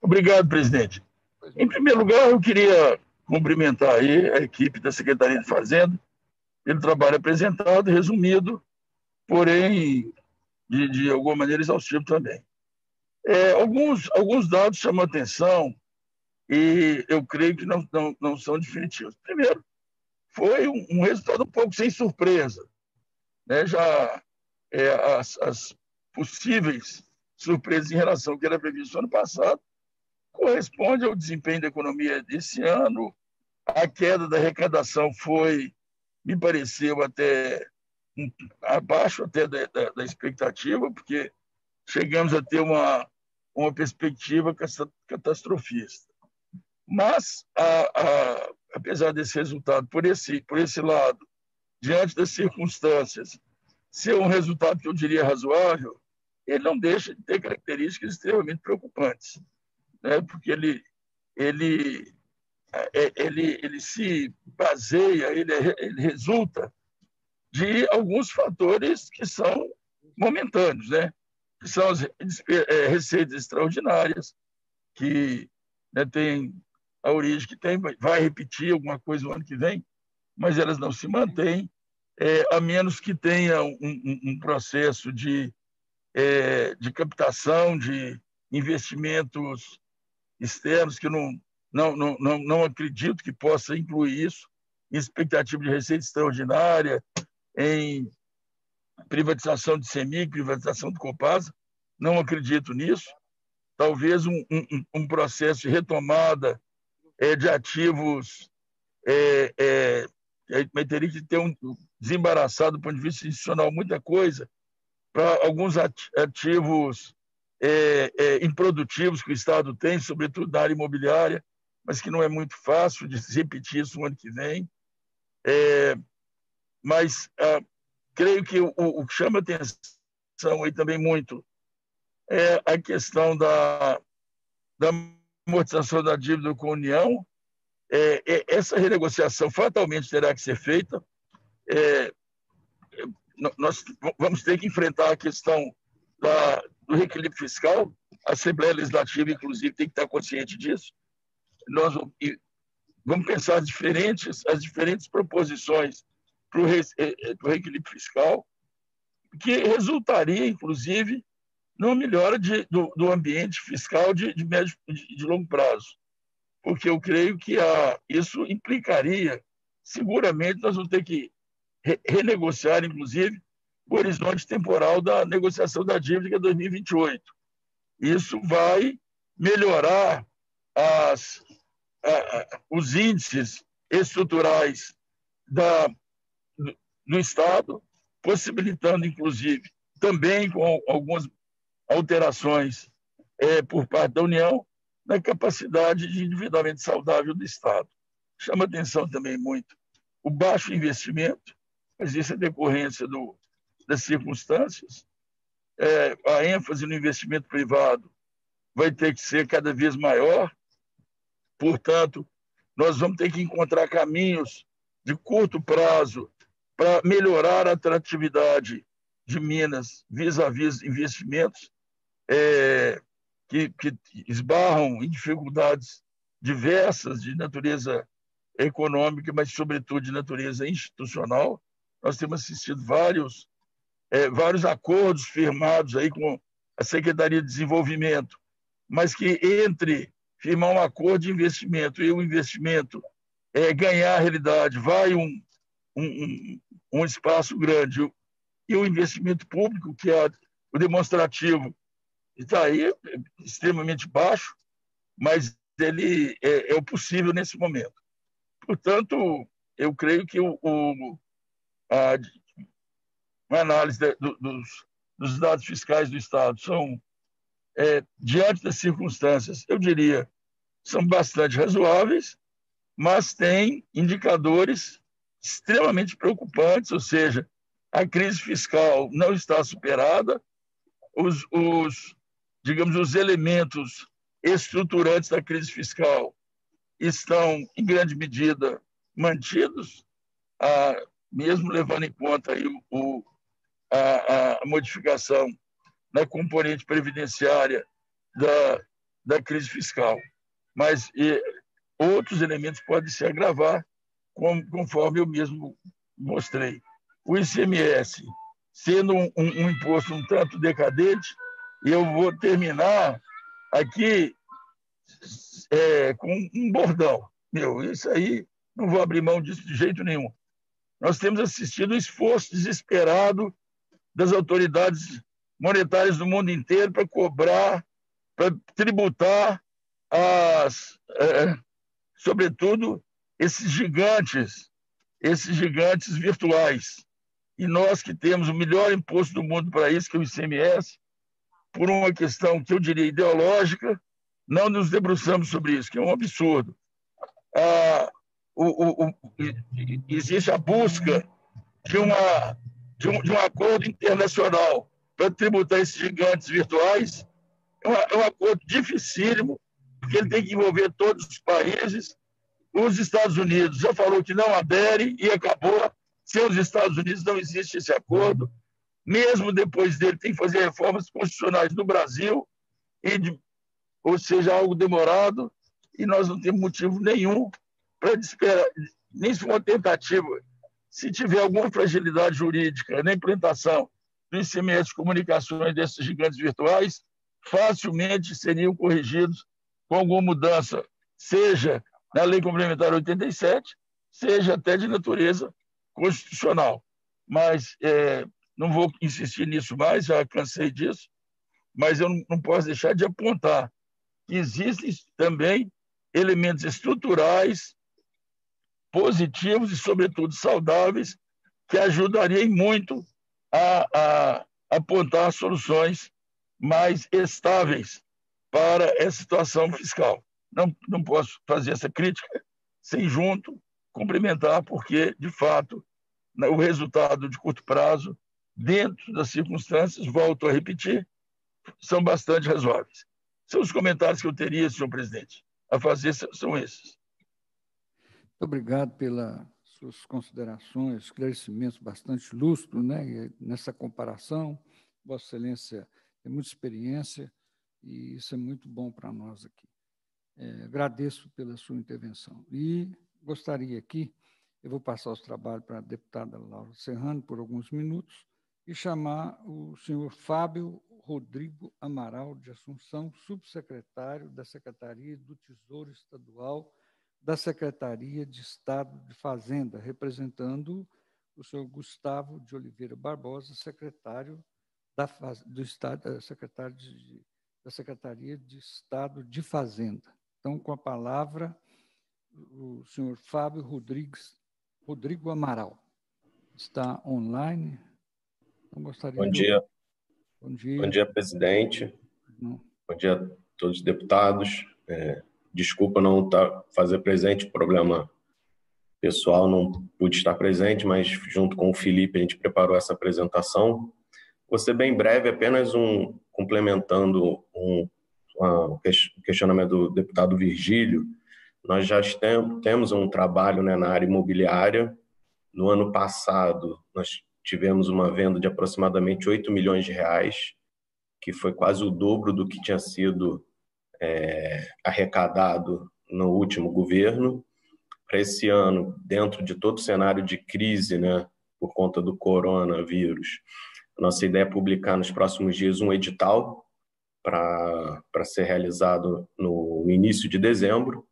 Obrigado, presidente. Em primeiro lugar, eu queria cumprimentar aí a equipe da Secretaria de Fazenda pelo trabalho apresentado, resumido, porém, de, de alguma maneira, exaustivo também. É, alguns, alguns dados chamam atenção e eu creio que não, não, não são definitivos. Primeiro, foi um, um resultado um pouco sem surpresa. Né? Já é, as, as, possíveis surpresas em relação ao que era previsto ano passado corresponde ao desempenho da economia desse ano. A queda da arrecadação foi, me pareceu, até um, abaixo até da, da, da expectativa, porque chegamos a ter uma, uma perspectiva catastrofista. Mas a, a, apesar desse resultado, por esse, por esse lado, diante das circunstâncias, ser um resultado que eu diria razoável, ele não deixa de ter características extremamente preocupantes, né? porque ele, ele, é, ele, ele se baseia, ele, ele resulta de alguns fatores que são momentâneos, né? que são as é, receitas extraordinárias, que né, tem a origem que tem, vai repetir alguma coisa o ano que vem, mas elas não se mantêm, é, a menos que tenha um, um, um processo de, é, de captação de investimentos externos, que não, não, não, não, não acredito que possa incluir isso, em expectativa de receita extraordinária, em privatização de CEMIG, privatização do Copasa, não acredito nisso. Talvez um, um, um processo de retomada é, de ativos é, é, teria que ter um desembaraçado do ponto de vista institucional muita coisa para alguns ativos é, é, improdutivos que o Estado tem, sobretudo na área imobiliária, mas que não é muito fácil de se repetir isso no ano que vem. É, mas ah, creio que o, o, que chama atenção aí também muito é a questão da, da amortização da dívida com a União. É, é, essa renegociação fatalmente terá que ser feita. É, nós vamos ter que enfrentar a questão da, do reequilíbrio fiscal. A Assembleia Legislativa, inclusive, tem que estar consciente disso. Nós vamos pensar as diferentes, as diferentes proposições para o é, é, reequilíbrio fiscal, que resultaria, inclusive, numa melhora de, do, do, ambiente fiscal de, de médio de, de, longo prazo. Porque eu creio que a, isso implicaria, seguramente, nós vamos ter que re, renegociar, inclusive, o horizonte temporal da negociação da dívida, que é 2028. Isso vai melhorar as, a, os índices estruturais da, do, do Estado, possibilitando, inclusive, também com algumas alterações é, por parte da União na capacidade de endividamento saudável do Estado. Chama atenção também muito o baixo investimento, mas isso é decorrência do, das circunstâncias. É, a ênfase no investimento privado vai ter que ser cada vez maior, portanto, nós vamos ter que encontrar caminhos de curto prazo para melhorar a atratividade de Minas vis-à-vis -vis investimentos é, que, que esbarram em dificuldades diversas de natureza econômica, mas sobretudo de natureza institucional. Nós temos assistido vários é, vários acordos firmados aí com a Secretaria de Desenvolvimento, mas que entre firmar um acordo de investimento e o investimento é, ganhar a realidade, vai um, um, um espaço grande e o investimento público, que é o demonstrativo, está aí é extremamente baixo, mas ele é, é, o possível nesse momento. Portanto, eu creio que o, o a, a, análise de, do, dos, dos, dados fiscais do Estado são, é, diante das circunstâncias, eu diria, são bastante razoáveis, mas tem indicadores extremamente preocupantes, ou seja, a crise fiscal não está superada, os, os digamos, os elementos estruturantes da crise fiscal estão, em grande medida, mantidos, mesmo levando em conta aí o, o a, a, modificação na componente previdenciária da, da crise fiscal. Mas e, outros elementos podem se agravar, como, conforme eu mesmo mostrei o ICMS sendo um, um, um imposto um tanto decadente, eu vou terminar aqui é, com um bordão. Meu, isso aí não vou abrir mão disso de jeito nenhum. Nós temos assistido o esforço desesperado das autoridades monetárias do mundo inteiro para cobrar, para tributar, as, é, sobretudo, esses gigantes, esses gigantes virtuais. E nós que temos o melhor imposto do mundo para isso, que é o ICMS, por uma questão que eu diria ideológica, não nos debruçamos sobre isso, que é um absurdo. Ah, o, o, o, existe a busca de, uma, de, um, de um acordo internacional para tributar esses gigantes virtuais. É, uma, é um acordo dificílimo, porque ele tem que envolver todos os países. Os Estados Unidos já falou que não adere e acabou. Se os Estados Unidos não existe esse acordo, mesmo depois dele, tem que fazer reformas constitucionais no Brasil, de, ou seja, algo demorado, e nós não temos motivo nenhum para desesperar, nem se uma tentativa. Se tiver alguma fragilidade jurídica na implantação do ICMS de comunicações desses gigantes virtuais, facilmente seriam corrigidos com alguma mudança, seja na Lei Complementar 87, seja até de natureza constitucional. Mas é, não vou insistir nisso mais, já cansei disso, mas eu não, posso deixar de apontar que existem também elementos estruturais positivos e, sobretudo, saudáveis que ajudariam muito a, a apontar soluções mais estáveis para essa situação fiscal. Não, não posso fazer essa crítica sem junto cumprimentar, porque, de fato, né, o resultado de curto prazo, dentro das circunstâncias, volto a repetir, são bastante razoáveis. São os comentários que eu teria, senhor presidente, a fazer são esses. Muito obrigado pelas suas considerações, esclarecimentos bastante lustro né? Nessa comparação, Vossa Excelência tem muita experiência e isso é muito bom para nós aqui. É, agradeço pela sua intervenção. E gostaria aqui, eu vou passar os trabalhos para a deputada Laura Serrano por alguns minutos, e chamar o senhor Fábio Rodrigo Amaral de Assunção, subsecretário da Secretaria do Tesouro Estadual da Secretaria de Estado de Fazenda, representando o senhor Gustavo de Oliveira Barbosa, secretário da, do Estado, eh, secretário de, da Secretaria de Estado de Fazenda. Então, com a palavra, o senhor Fábio Rodrigues, Rodrigo Amaral. Está online. gostaria Bom dia. De... Bom dia. Bom dia, presidente. Não. Bom dia a todos os deputados. É, desculpa não tá, fazer presente, problema pessoal, não pude estar presente, mas junto com o Felipe a gente preparou essa apresentação. Vou ser bem breve, apenas um complementando um, um questionamento do deputado Virgílio nós já temos um trabalho né, na área imobiliária. No ano passado, nós tivemos uma venda de aproximadamente 8 milhões de reais, que foi quase o dobro do que tinha sido é, arrecadado no último governo. Para esse ano, dentro de todo o cenário de crise, né, por conta do coronavírus, nossa ideia é publicar nos próximos dias um edital para ser realizado no início de dezembro,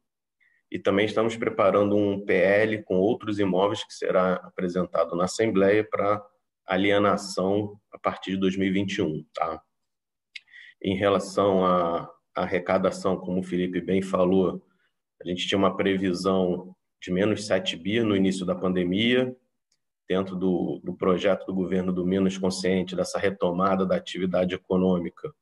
e também estamos preparando um PL com outros imóveis que será apresentado na Assembleia para alienação a partir de 2021. Tá? Em relação à arrecadação, como o Felipe bem falou, a gente tinha uma previsão de menos 7 bi no início da pandemia, dentro do, do projeto do governo do menos Consciente, dessa retomada da atividade econômica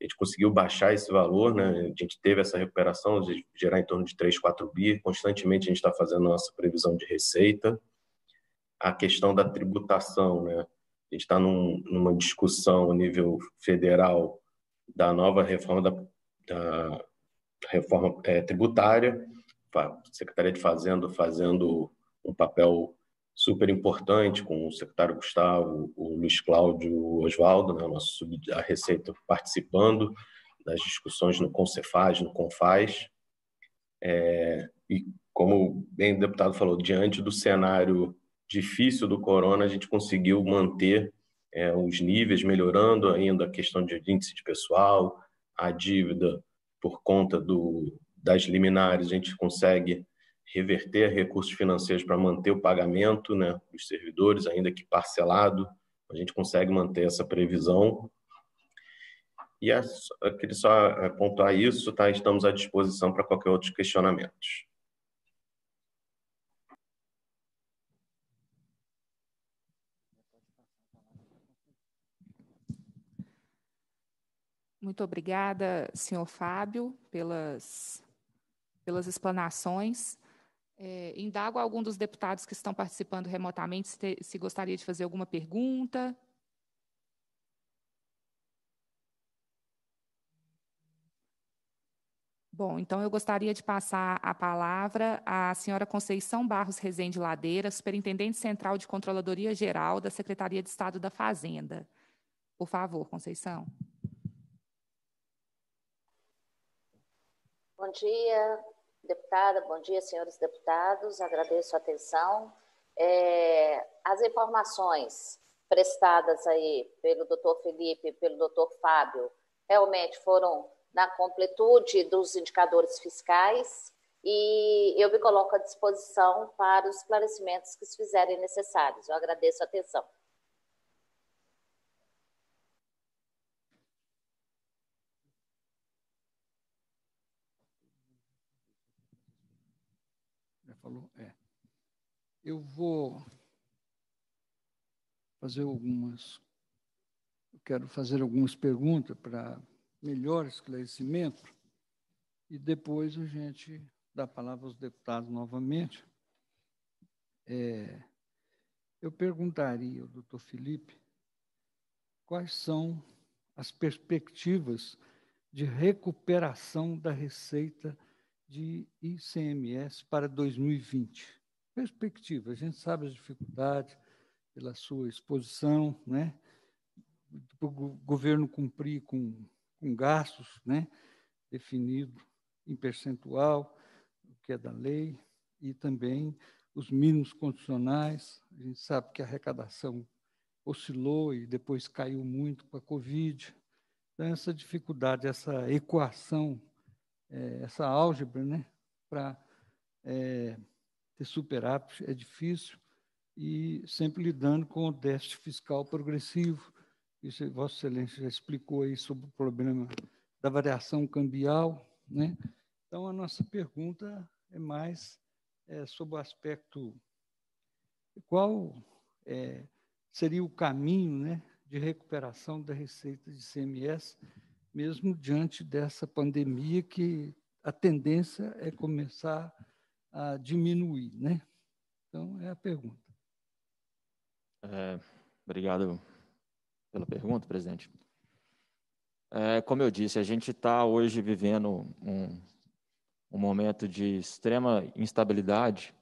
a gente conseguiu baixar esse valor, né? a gente teve essa recuperação de gerar em torno de 3, 4 bi, constantemente a gente está fazendo a nossa previsão de receita. A questão da tributação, né? a gente está num, numa discussão a nível federal da nova reforma da, da reforma é, tributária, a Secretaria de Fazenda fazendo um papel super importante com o secretário Gustavo, o Luiz Cláudio Oswaldo, né, nosso sub, a Receita participando das discussões no Concefaz, no Confaz. É, e como bem o deputado falou, diante do cenário difícil do corona, a gente conseguiu manter é, os níveis, melhorando ainda a questão de índice de pessoal, a dívida por conta do, das liminares, a gente consegue reverter recursos financeiros para manter o pagamento né, dos servidores, ainda que parcelado, a gente consegue manter essa previsão. E é, eu queria só apontar é, isso, tá? estamos à disposição para qualquer outro questionamento. Muito obrigada, senhor Fábio, pelas, pelas explanações. É, indago a algum dos deputados que estão participando remotamente se, te, se gostaria de fazer alguma pergunta. Bom, então eu gostaria de passar a palavra à senhora Conceição Barros Rezende Ladeira, Superintendente Central de Controladoria Geral da Secretaria de Estado da Fazenda. Por favor, Conceição. Bom dia, Deputada, bom dia, senhores deputados. Agradeço a atenção. É, as informações prestadas aí pelo doutor Felipe, pelo doutor Fábio, realmente foram na completude dos indicadores fiscais e eu me coloco à disposição para os esclarecimentos que se fizerem necessários. Eu agradeço a atenção. falou? É. Eu vou fazer algumas. Eu quero fazer algumas perguntas para melhor esclarecimento e depois a gente dá a palavra aos deputados novamente. É, eu perguntaria ao doutor Felipe quais são as perspectivas de recuperação da receita de ICMS para 2020. Perspectiva, a gente sabe as dificuldades pela sua exposição, né? o governo cumprir com, com gastos, né? definido em percentual, o que é da lei, e também os mínimos condicionais. A gente sabe que a arrecadação oscilou e depois caiu muito com a Covid. Então, essa dificuldade, essa equação é, essa álgebra, né? Para é, ter superávit é difícil e sempre lidando com o déficit fiscal progressivo. Isso é, Vossa Excelência já explicou aí sobre o problema da variação cambial, né? Então a nossa pergunta é mais é, sobre o aspecto qual é, seria o caminho, né, de recuperação da receita de CMS mesmo diante dessa pandemia que a tendência é começar a diminuir, né? Então, é a pergunta. É, obrigado pela pergunta, presidente. É, como eu disse, a gente está hoje vivendo um, um momento de extrema instabilidade,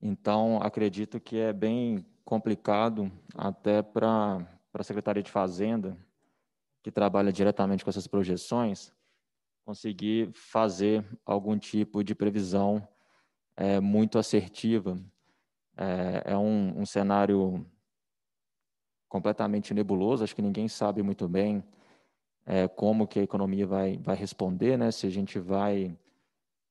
então acredito que é bem complicado até para a Secretaria de Fazenda que trabalha diretamente com essas projeções, conseguir fazer algum tipo de previsão é, muito assertiva. É, é um, um, cenário completamente nebuloso, acho que ninguém sabe muito bem é, como que a economia vai, vai responder, né? se a gente vai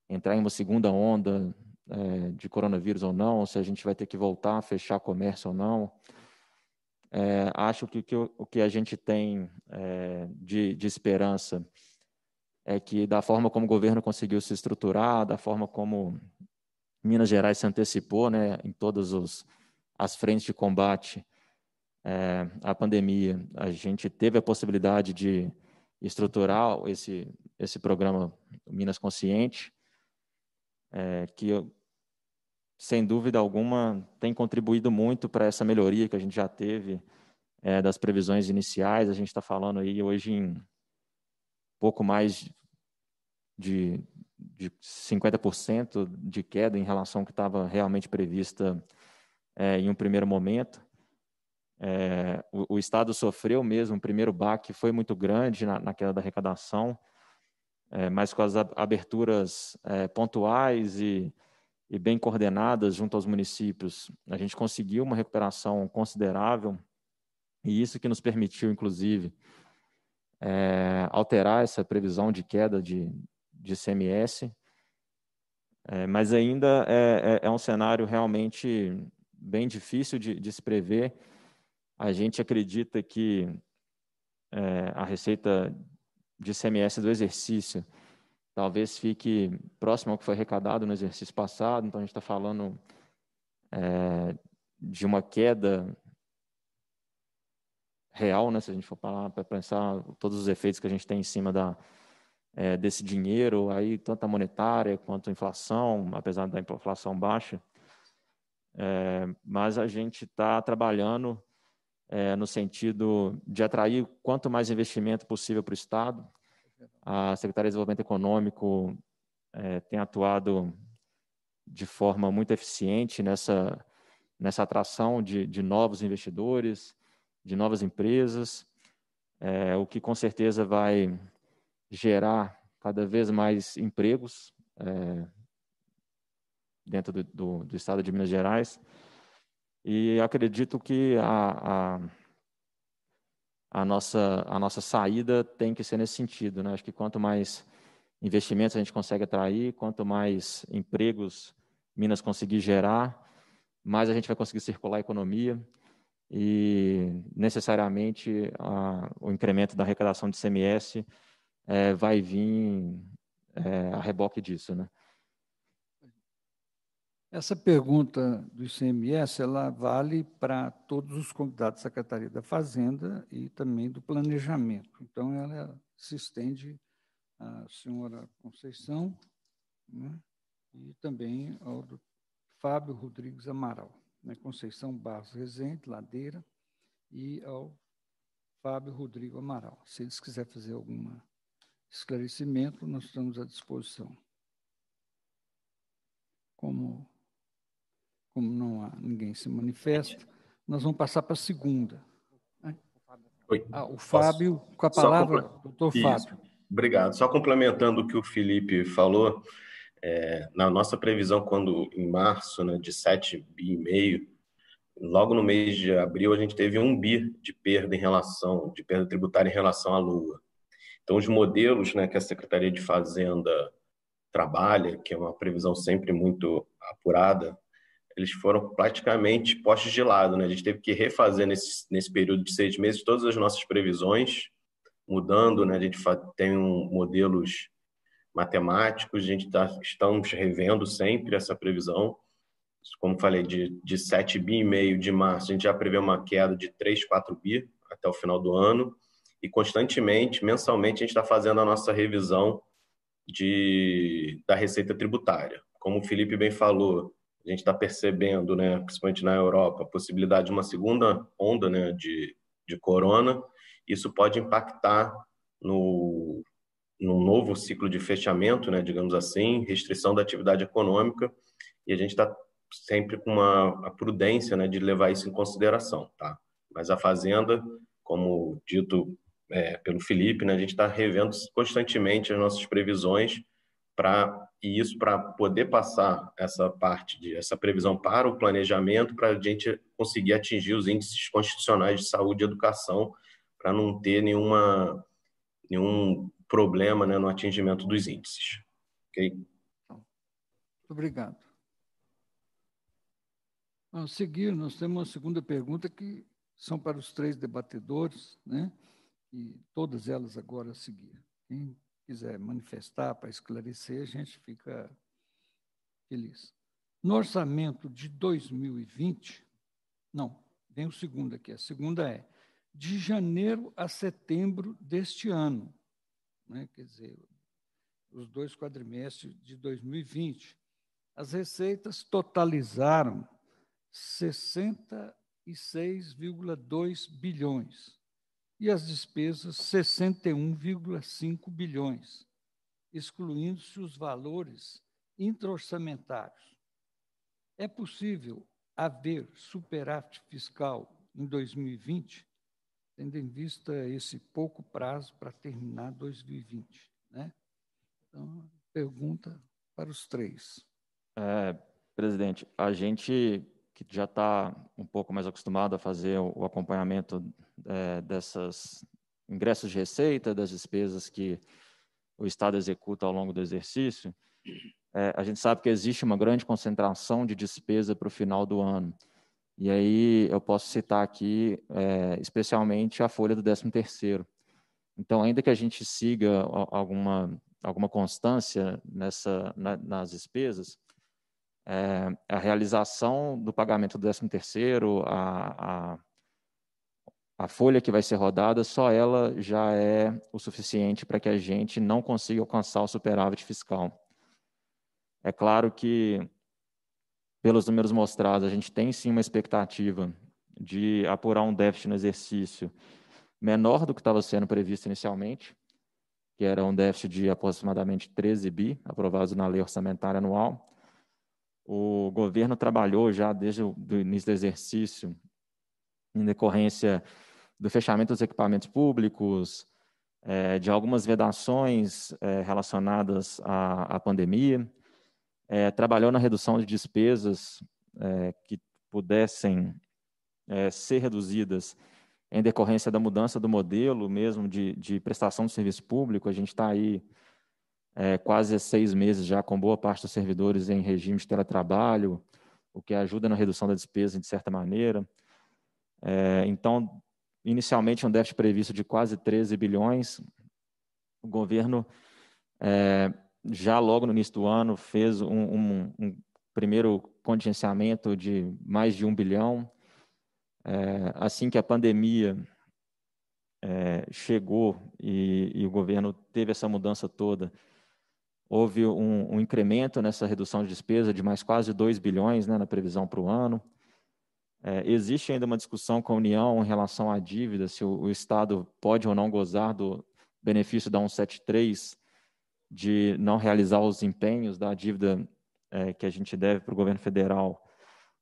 entrar em uma segunda onda é, de coronavírus ou não, se a gente vai ter que voltar a fechar comércio ou não. É, acho que, que, o que a gente tem é, de, de, esperança é que, da forma como o governo conseguiu se estruturar, da forma como Minas Gerais se antecipou né, em todas os, as frentes de combate é, à pandemia, a gente teve a possibilidade de estruturar esse, esse programa Minas Consciente, é, que eu, sem dúvida alguma, tem contribuído muito para essa melhoria que a gente já teve é, das previsões iniciais. A gente está falando aí hoje em pouco mais de, de 50% de queda em relação ao que estava realmente prevista é, em um primeiro momento. É, o, o, Estado sofreu mesmo, o primeiro baque foi muito grande na, na queda da arrecadação, é, mas com as aberturas é, pontuais e e bem coordenadas junto aos municípios, a gente conseguiu uma recuperação considerável e isso que nos permitiu, inclusive, é, alterar essa previsão de queda de, de CMS, é, mas ainda é, é, é, um cenário realmente bem difícil de, de se prever. A gente acredita que é, a receita de CMS do exercício talvez fique próximo ao que foi arrecadado no exercício passado, então a gente está falando é, de uma queda real, né? Se a gente for parar para pensar todos os efeitos que a gente tem em cima da, é, desse dinheiro, aí tanto a monetária quanto a inflação, apesar da inflação baixa, é, mas a gente está trabalhando é, no sentido de atrair quanto mais investimento possível para o Estado, a Secretaria de Desenvolvimento Econômico é, tem atuado de forma muito eficiente nessa, nessa atração de, de novos investidores, de novas empresas, é, o que com certeza vai gerar cada vez mais empregos é, dentro do, do, do, estado de Minas Gerais. E acredito que a, a a nossa, a nossa saída tem que ser nesse sentido. Né? Acho que quanto mais investimentos a gente consegue atrair, quanto mais empregos Minas conseguir gerar, mais a gente vai conseguir circular a economia e necessariamente a, o incremento da arrecadação de CMS é, eh, vai vir é, a reboque disso, né? Essa pergunta do ICMS ela vale para todos os convidados da Secretaria da Fazenda e também do Planejamento. Então, ela se estende à senhora Conceição né, e também ao Fábio Rodrigues Amaral, né, Conceição Barros Rezende, Ladeira, e ao Fábio Rodrigo Amaral. Se eles quiserem fazer algum esclarecimento, nós estamos à disposição. Como como não há ninguém se manifesta, nós vamos passar para a segunda. Né? Oi, ah, o Fábio, posso? com a palavra, compl... doutor Isso. Fábio. Obrigado. Só complementando o que o Felipe falou, é, na nossa previsão, quando em março, né, de 7,5 bi meio, logo no mês de abril, a gente teve um bi de perda em relação, de perda tributária em relação à Lua. Então, os modelos né, que a Secretaria de Fazenda trabalha, que é uma previsão sempre muito apurada eles foram praticamente postos de lado. Né? A gente teve que refazer nesse, nesse período de seis meses todas as nossas previsões, mudando. Né? A gente tem um, modelos matemáticos, a gente tá, estamos revendo sempre essa previsão. Como falei, de, de 7 bi e meio de março, a gente já prevê uma queda de 3, 4 bi até o final do ano. E constantemente, mensalmente, a gente está fazendo a nossa revisão de, da receita tributária. Como o Felipe bem falou, a gente está percebendo, né, principalmente na Europa, a possibilidade de uma segunda onda né, de, de corona, isso pode impactar no, no novo ciclo de fechamento, né, digamos assim, restrição da atividade econômica, e a gente está sempre com uma prudência né, de levar isso em consideração. Tá? Mas a Fazenda, como dito é, pelo Felipe, né, a gente está revendo constantemente as nossas previsões para e isso para poder passar essa parte de essa previsão para o planejamento, para a gente conseguir atingir os índices constitucionais de saúde e educação, para não ter nenhuma, nenhum problema né, no atingimento dos índices. Ok? Obrigado. A seguir, nós temos uma segunda pergunta que são para os três debatedores, né? E todas elas agora a seguir quiser manifestar para esclarecer, a gente fica feliz. No orçamento de 2020, não, vem o segundo aqui. A segunda é de janeiro a setembro deste ano, né? quer dizer, os dois quadrimestres de 2020. As receitas totalizaram 66,2 bilhões e as despesas 61,5 bilhões, excluindo-se os valores intraorçamentários. É possível haver superávit fiscal em 2020, tendo em vista esse pouco prazo para terminar 2020, né? Então, pergunta para os três. É, presidente, a gente que já está um pouco mais acostumado a fazer o acompanhamento é, dessas ingressos de receita, das despesas que o Estado executa ao longo do exercício, é, a gente sabe que existe uma grande concentração de despesa para o final do ano. E aí eu posso citar aqui é, especialmente a folha do 13º. Então, ainda que a gente siga alguma, alguma constância nessa, na, nas despesas, é, a realização do pagamento do 13 terceiro, a, a, a folha que vai ser rodada, só ela já é o suficiente para que a gente não consiga alcançar o superávit fiscal. É claro que, pelos números mostrados, a gente tem sim uma expectativa de apurar um déficit no exercício menor do que estava sendo previsto inicialmente, que era um déficit de aproximadamente 13 bi, aprovado na lei orçamentária anual. O governo trabalhou já desde o início do exercício, em decorrência do fechamento dos equipamentos públicos, é, de algumas vedações é, relacionadas à, à pandemia, é, trabalhou na redução de despesas é, que pudessem é, ser reduzidas em decorrência da mudança do modelo mesmo de, de prestação de serviço público. A gente está aí é, quase seis meses já com boa parte dos servidores em regime de teletrabalho, o que ajuda na redução da despesa de certa maneira. É, então, inicialmente um déficit previsto de quase 13 bilhões, o governo é, já logo no início do ano fez um, um, um primeiro contingenciamento de mais de um bilhão. É, assim que a pandemia é, chegou e, e, o governo teve essa mudança toda, houve um, um, incremento nessa redução de despesa de mais quase 2 bilhões né, na previsão para o ano. É, existe ainda uma discussão com a União em relação à dívida, se o, o Estado pode ou não gozar do benefício da 173 de não realizar os empenhos da dívida é, que a gente deve para o governo federal,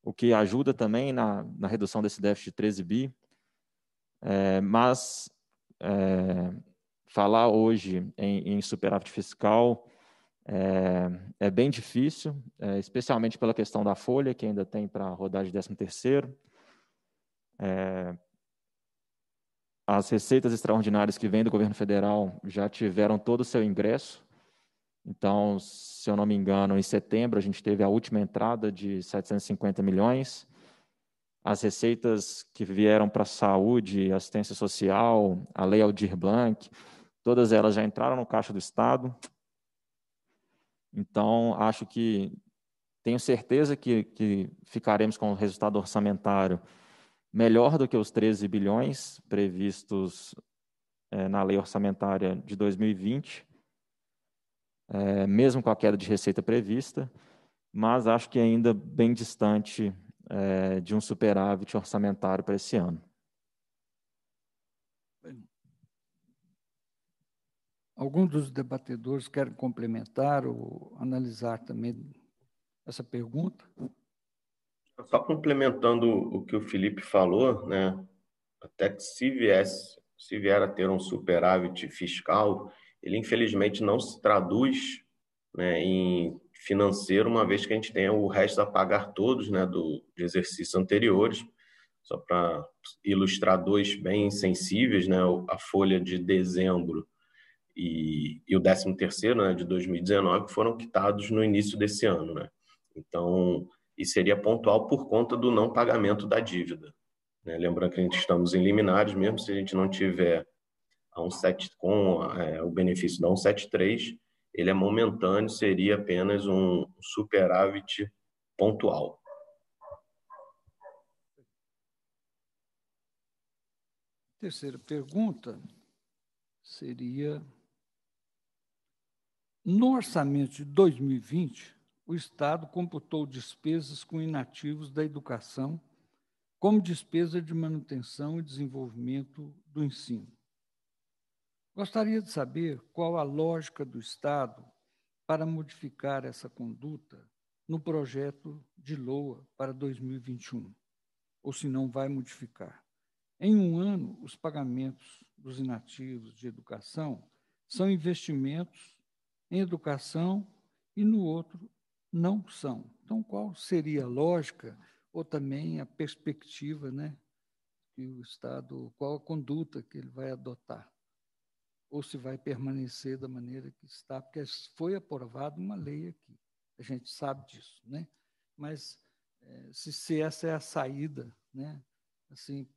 o que ajuda também na, na redução desse déficit de 13 bi. É, mas é, falar hoje em, em superávit fiscal é, é bem difícil, é, especialmente pela questão da folha, que ainda tem para rodar de 13 terceiro. É, as receitas extraordinárias que vêm do governo federal já tiveram todo o seu ingresso. Então, se eu não me engano, em setembro a gente teve a última entrada de 750 milhões. As receitas que vieram para saúde, assistência social, a lei Aldir Blanc, todas elas já entraram no caixa do Estado. Então, acho que tenho certeza que, que ficaremos com o resultado orçamentário melhor do que os 13 bilhões previstos é, na lei orçamentária de 2020, é, eh, mesmo com a queda de receita prevista, mas acho que ainda bem distante é, de um superávit orçamentário para esse ano. Alguns dos debatedores querem complementar ou analisar também essa pergunta? Só complementando o que o Felipe falou, né? até que se viesse, se vier a ter um superávit fiscal, ele infelizmente não se traduz né, em financeiro, uma vez que a gente tem o resto a pagar todos né, do, de exercícios anteriores. Só para ilustrar dois bem sensíveis, né, a folha de dezembro e, e o 13 terceiro né, de 2019 que foram quitados no início desse ano. Né? Então, e seria pontual por conta do não pagamento da dívida. Né? Lembrando que a gente estamos em liminares, mesmo se a gente não tiver a 17, com é, o benefício da 173, ele é momentâneo, seria apenas um superávit pontual. Terceira pergunta seria no orçamento de 2020, o Estado computou despesas com inativos da educação como despesa de manutenção e desenvolvimento do ensino. Gostaria de saber qual a lógica do Estado para modificar essa conduta no projeto de LOA para 2021, ou se não vai modificar. Em um ano, os pagamentos dos inativos de educação são investimentos em educação e no outro não são. Então, qual seria a lógica ou também a perspectiva, né, que o Estado, qual a conduta que ele vai adotar? Ou se vai permanecer da maneira que está, porque foi aprovada uma lei aqui. A gente sabe disso, né? Mas é, se, se essa é a saída, né, assim,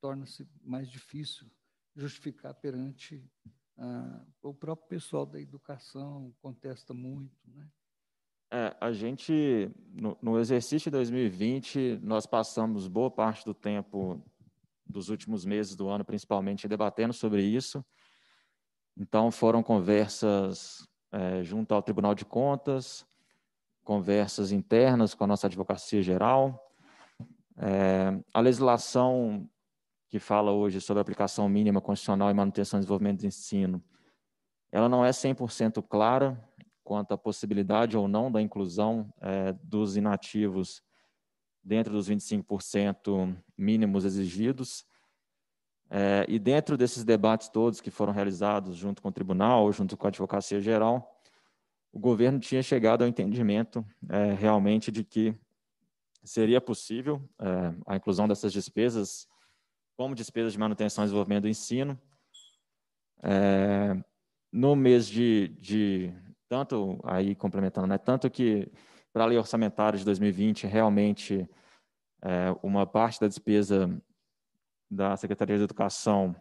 torna-se mais difícil justificar perante ah, o próprio pessoal da educação contesta muito, né? É, a gente, no, no exercício 2020, nós passamos boa parte do tempo dos últimos meses do ano, principalmente, debatendo sobre isso. Então, foram conversas é, junto ao Tribunal de Contas, conversas internas com a nossa advocacia geral. É, a legislação que fala hoje sobre aplicação mínima constitucional e manutenção e desenvolvimento do ensino, ela não é 100% clara quanto à possibilidade ou não da inclusão é, dos inativos dentro dos 25% mínimos exigidos. É, e dentro desses debates todos que foram realizados junto com o tribunal, junto com a advocacia geral, o governo tinha chegado ao entendimento é, realmente de que seria possível é, a inclusão dessas despesas como despesas de manutenção e desenvolvimento do ensino. É, no mês de, de, tanto aí complementando, né, tanto que para a lei orçamentária de 2020 realmente é, uma parte da despesa da Secretaria de Educação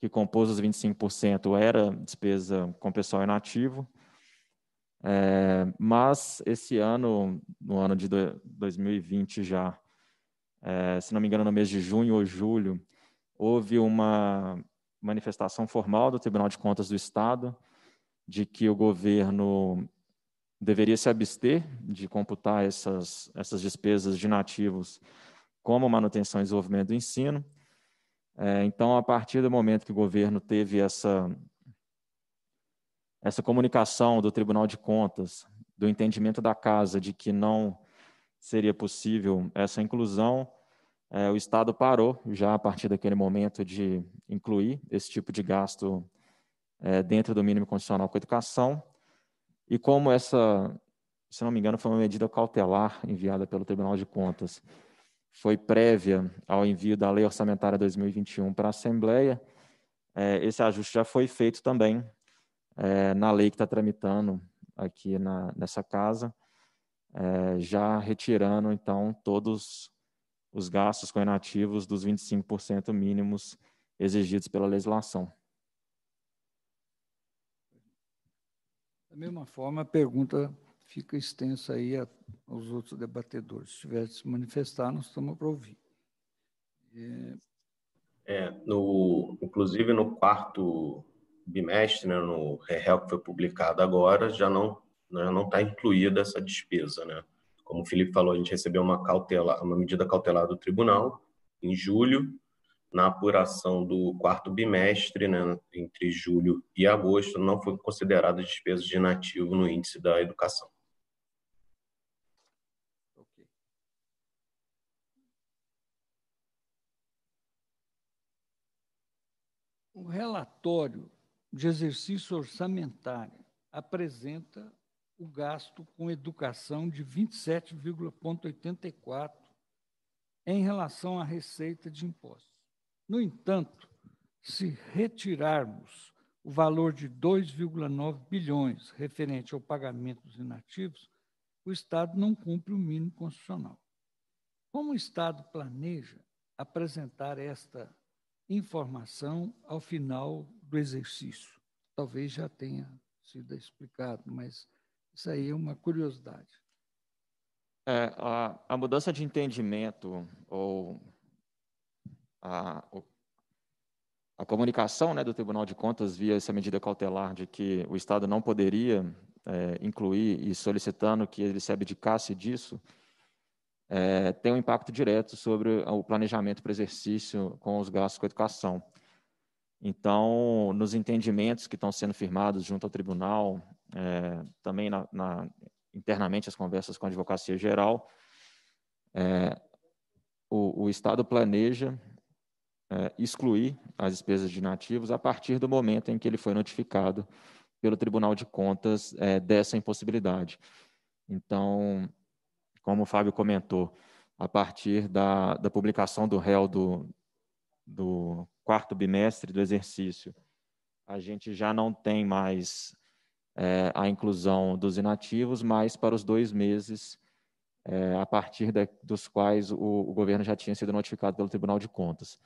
que compôs os 25% era despesa com pessoal inativo, é, mas esse ano, no ano de 2020 já, é, se não me engano, no mês de junho ou julho, houve uma manifestação formal do Tribunal de Contas do Estado de que o governo deveria se abster de computar essas, essas despesas de nativos como manutenção e desenvolvimento do ensino. É, então, a partir do momento que o governo teve essa, essa comunicação do Tribunal de Contas, do entendimento da casa de que não seria possível essa inclusão, é, o Estado parou já a partir daquele momento de incluir esse tipo de gasto é, dentro do mínimo condicional com a educação. E como essa, se não me engano, foi uma medida cautelar enviada pelo Tribunal de Contas, foi prévia ao envio da Lei Orçamentária 2021 para a Assembleia, é, esse ajuste já foi feito também é, na lei que está tramitando aqui na, nessa casa é, já retirando então todos os gastos correnativos dos 25% mínimos exigidos pela legislação. Da mesma forma, a pergunta fica extensa aí a, aos outros debatedores. Se tiver de se manifestar, nós estamos para ouvir. É... É, no, inclusive no quarto bimestre, né, no REHEL que foi publicado agora, já não né, não está incluída essa despesa. Né? Como o Felipe falou, a gente recebeu uma, cautela, uma medida cautelar do tribunal em julho, na apuração do quarto bimestre, né, entre julho e agosto, não foi considerada despesa de nativo no índice da educação. O relatório de exercício orçamentário apresenta o gasto com educação de 27,84 em relação à receita de impostos. No entanto, se retirarmos o valor de 2,9 bilhões referente ao pagamento dos inativos, o Estado não cumpre o mínimo constitucional. Como o Estado planeja apresentar esta informação ao final do exercício? Talvez já tenha sido explicado, mas isso aí é uma curiosidade. É, a, a, mudança de entendimento ou a, a comunicação né, do Tribunal de Contas via essa medida cautelar de que o Estado não poderia é, incluir e solicitando que ele se abdicasse disso, é, tem um impacto direto sobre o planejamento para o exercício com os gastos com a educação. Então, nos entendimentos que estão sendo firmados junto ao tribunal, é, também na, na, internamente as conversas com a advocacia geral, é, o, o, Estado planeja é, excluir as despesas de nativos a partir do momento em que ele foi notificado pelo Tribunal de Contas é, dessa impossibilidade. Então, como o Fábio comentou, a partir da, da publicação do réu do, do quarto bimestre do exercício, a gente já não tem mais é, a inclusão dos inativos, mas para os dois meses é, a partir da, dos quais o, o, governo já tinha sido notificado pelo Tribunal de Contas.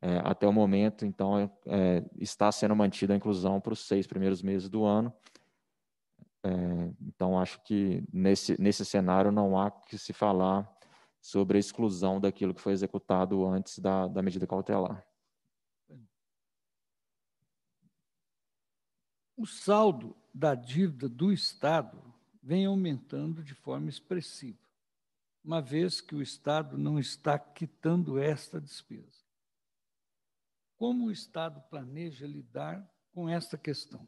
É, até o momento, então, é, está sendo mantida a inclusão para os seis primeiros meses do ano. É, então, acho que nesse, nesse cenário não há que se falar sobre a exclusão daquilo que foi executado antes da, da medida cautelar. O saldo da dívida do Estado vem aumentando de forma expressiva, uma vez que o Estado não está quitando esta despesa. Como o Estado planeja lidar com esta questão?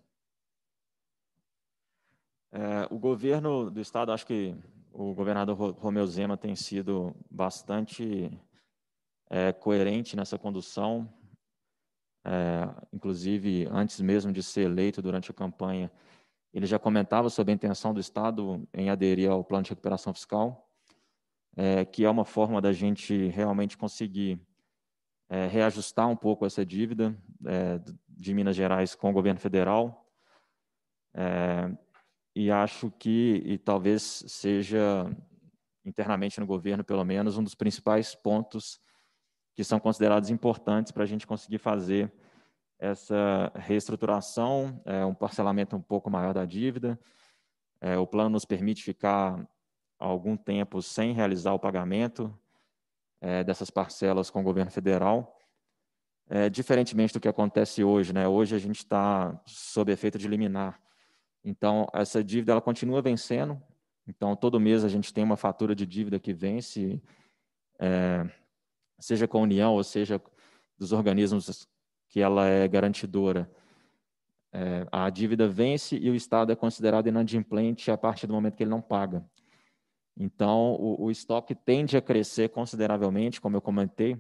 É, o governo do Estado, acho que o governador Romeu Zema tem sido bastante é, coerente nessa condução é, inclusive antes mesmo de ser eleito durante a campanha, ele já comentava sobre a intenção do Estado em aderir ao plano de recuperação fiscal, é, que é uma forma da gente realmente conseguir é, reajustar um pouco essa dívida de Minas Gerais com o governo federal. e acho que, e talvez seja internamente no governo, pelo menos, um dos principais pontos que são considerados importantes para a gente conseguir fazer essa reestruturação, é, um parcelamento um pouco maior da dívida. É, o plano nos permite ficar algum tempo sem realizar o pagamento é, dessas parcelas com o governo federal. É, diferentemente do que acontece hoje, né? hoje a gente está sob efeito de liminar. Então, essa dívida ela continua vencendo. Então, todo mês a gente tem uma fatura de dívida que vence é, seja com a União, ou seja dos organismos que ela é garantidora. É, a dívida vence e o Estado é considerado inadimplente a partir do momento que ele não paga. Então, o, o estoque tende a crescer consideravelmente, como eu comentei,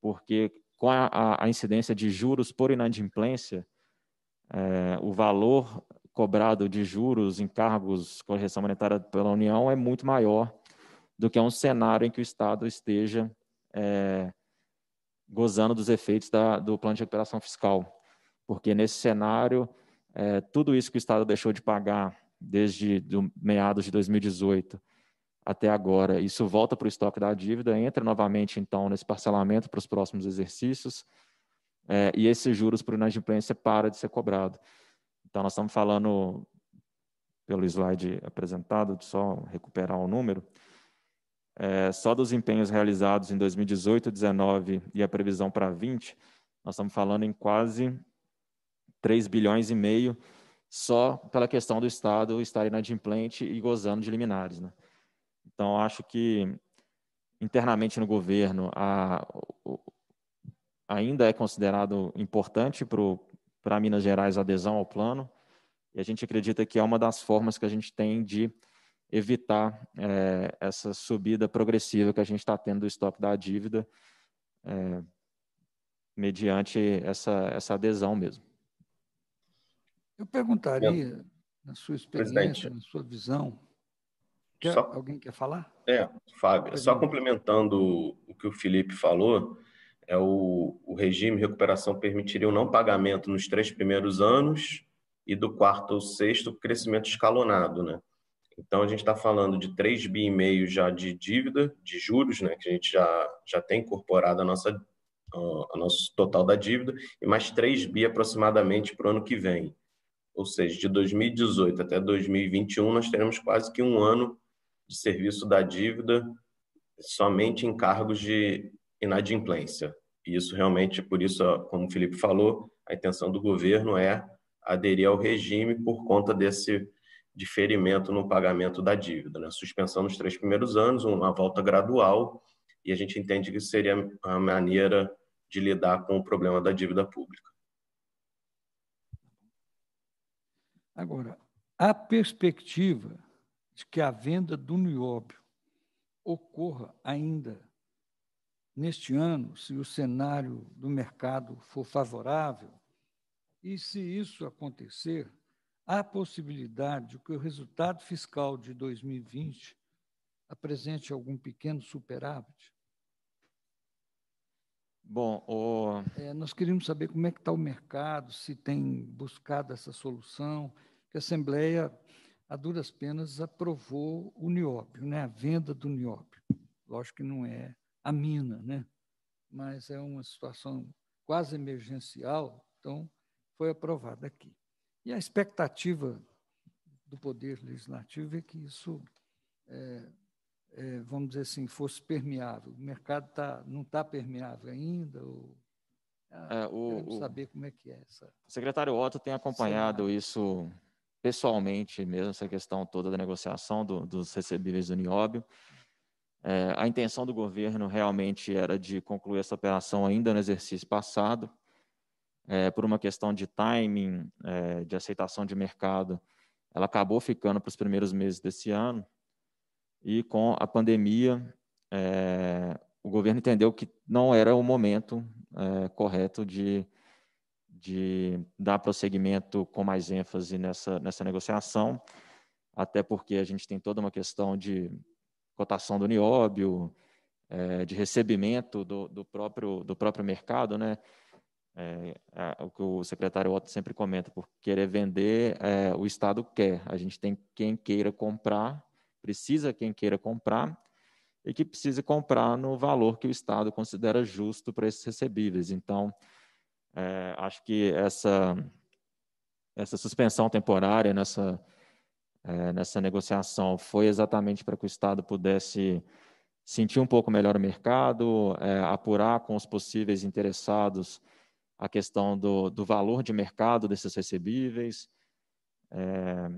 porque com a, a, a incidência de juros por inadimplência, é, o valor cobrado de juros, encargos, correção monetária pela União é muito maior do que um cenário em que o Estado esteja é, gozando dos efeitos da, do plano de recuperação fiscal. Porque nesse cenário, é, tudo isso que o Estado deixou de pagar desde do, meados de 2018 até agora, isso volta para o estoque da dívida, entra novamente, então, nesse parcelamento para os próximos exercícios, é, e esses juros por inadimplência para de ser cobrado. Então, nós estamos falando, pelo slide apresentado, só recuperar o número, é, só dos empenhos realizados em 2018, 19 e a previsão para 20, nós estamos falando em quase 3 bilhões e meio só pela questão do Estado estar inadimplente e gozando de liminares. Né? Então, acho que internamente no governo a, ainda é considerado importante para Minas Gerais a adesão ao plano, e a gente acredita que é uma das formas que a gente tem de evitar é, essa subida progressiva que a gente está tendo do estoque da dívida é, mediante essa, essa adesão mesmo. Eu perguntaria, Eu, na sua experiência, presidente. na sua visão, quer, só, alguém quer falar? É, Fábio, só complementando o que o Felipe falou, é o, o regime de recuperação permitiria o não pagamento nos três primeiros anos e do quarto ao sexto crescimento escalonado, né? Então, a gente está falando de 3,5 bi e meio já de dívida, de juros, né, que a gente já, já tem incorporado a nossa, o nosso total da dívida, e mais 3 bi aproximadamente para o ano que vem. Ou seja, de 2018 até 2021, nós teremos quase que um ano de serviço da dívida somente em cargos de inadimplência. E isso realmente, por isso, como o Felipe falou, a intenção do governo é aderir ao regime por conta desse ferimento no pagamento da dívida, né? suspensão nos três primeiros anos, uma volta gradual, e a gente entende que seria a maneira de lidar com o problema da dívida pública. Agora, a perspectiva de que a venda do nióbio ocorra ainda neste ano, se o cenário do mercado for favorável, e se isso acontecer, há possibilidade que o resultado fiscal de 2020 apresente algum pequeno superávit? Bom, o... é, nós queríamos saber como é que está o mercado, se tem buscado essa solução, que a Assembleia, a duras penas, aprovou o nióbio, né? a venda do nióbio. Lógico que não é a mina, né? mas é uma situação quase emergencial, então foi aprovada aqui. E a expectativa do Poder Legislativo é que isso, é, é, vamos dizer assim, fosse permeável. O mercado tá, não está permeável ainda, ou ah, é, o, o, saber como é que é essa. O secretário Otto tem acompanhado isso pessoalmente mesmo, essa questão toda da negociação do, dos recebíveis do Nióbio. É, a intenção do governo realmente era de concluir essa operação ainda no exercício passado é, por uma questão de timing, é, de aceitação de mercado, ela acabou ficando para os primeiros meses desse ano. E com a pandemia, é, o governo entendeu que não era o momento correto de, de dar prosseguimento com mais ênfase nessa, nessa negociação, até porque a gente tem toda uma questão de cotação do nióbio, de recebimento do, do, próprio, do próprio mercado, né? É, é, o que o secretário Otto sempre comenta, por querer vender, é, o Estado quer. A gente tem quem queira comprar, precisa quem queira comprar, e que precisa comprar no valor que o Estado considera justo para esses recebíveis. Então, é, acho que essa, essa suspensão temporária nessa, é, nessa negociação foi exatamente para que o Estado pudesse sentir um pouco melhor o mercado, é, apurar com os possíveis interessados a questão do, do valor de mercado desses recebíveis. É,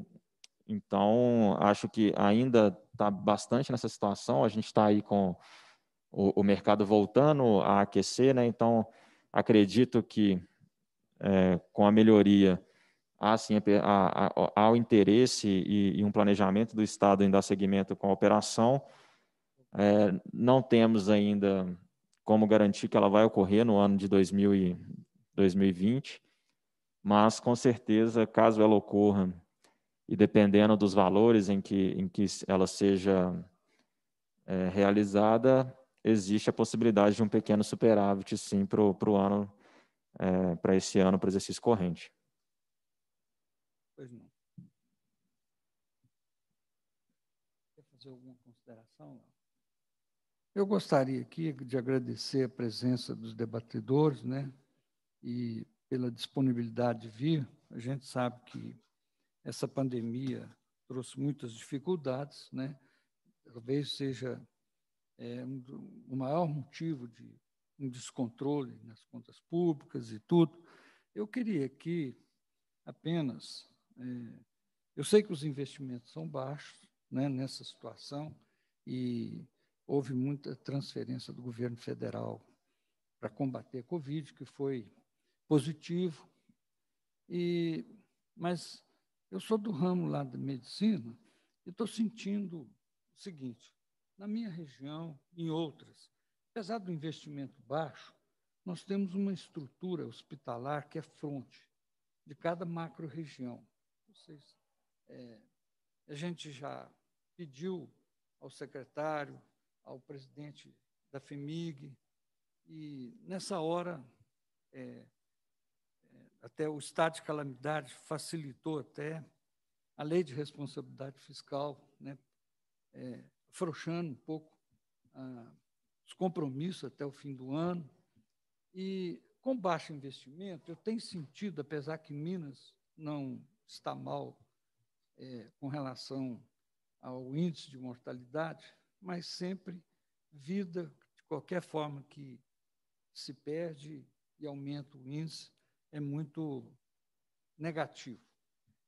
então, acho que ainda está bastante nessa situação. A gente está aí com o, o, mercado voltando a aquecer, né? Então, acredito que é, com a melhoria há sim há, o interesse e, e, um planejamento do Estado em dar seguimento com a operação. É, não temos ainda como garantir que ela vai ocorrer no ano de 2000 e, 2020, mas com certeza, caso ela ocorra, e dependendo dos valores em que, em que ela seja é, realizada, existe a possibilidade de um pequeno superávit, sim, para o ano, é, para esse ano, para o exercício corrente. Pois não. Quer fazer alguma consideração? Eu gostaria aqui de agradecer a presença dos debatedores, né? e pela disponibilidade de vir. A gente sabe que essa pandemia trouxe muitas dificuldades, né? Talvez seja é, um, o maior motivo de um descontrole nas contas públicas e tudo. Eu queria aqui apenas. É, eu sei que os investimentos são baixos né, nessa situação e houve muita transferência do governo federal para combater a Covid, que foi positivo. E, mas eu sou do ramo lá da medicina e estou sentindo o seguinte: na minha região, em outras, apesar do investimento baixo, nós temos uma estrutura hospitalar que é fronte de cada macro-região. Vocês, é, a gente já pediu ao secretário, ao presidente da FEMIG, e nessa hora é, até o estado de calamidade facilitou até a lei de responsabilidade fiscal, né, é, afrouxando um pouco ah, os compromissos até o fim do ano. E com baixo investimento, eu tenho sentido, apesar que Minas não está mal é, com relação ao índice de mortalidade, mas sempre vida, de qualquer forma que se perde e aumenta o índice, é muito negativo.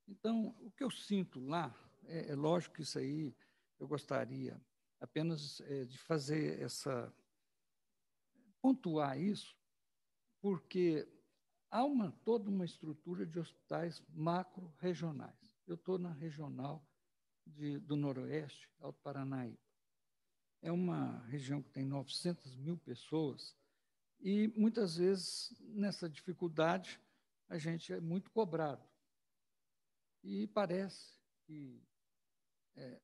Então, o que eu sinto lá, é, é lógico que isso aí eu gostaria apenas é, de fazer essa. pontuar isso, porque há uma, toda uma estrutura de hospitais macro-regionais. Eu estou na regional de, do Noroeste, Alto Paranaíba. É uma região que tem 900 mil pessoas e muitas vezes, nessa dificuldade, a gente é muito cobrado. E parece que é,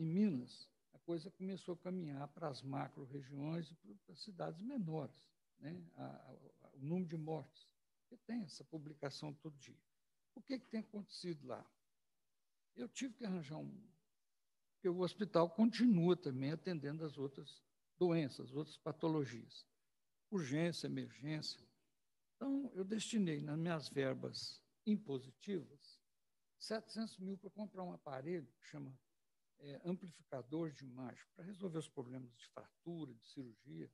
em Minas a coisa começou a caminhar para as macro-regiões e para as cidades menores, né? A, a, o número de mortes. Porque tem essa publicação todo dia. O que, é que tem acontecido lá? Eu tive que arranjar um. Porque o hospital continua também atendendo as outras doenças, outras patologias urgência, emergência. Então, eu destinei nas minhas verbas impositivas 700 mil para comprar um aparelho que chama é, amplificador de imagem, para resolver os problemas de fratura, de cirurgia,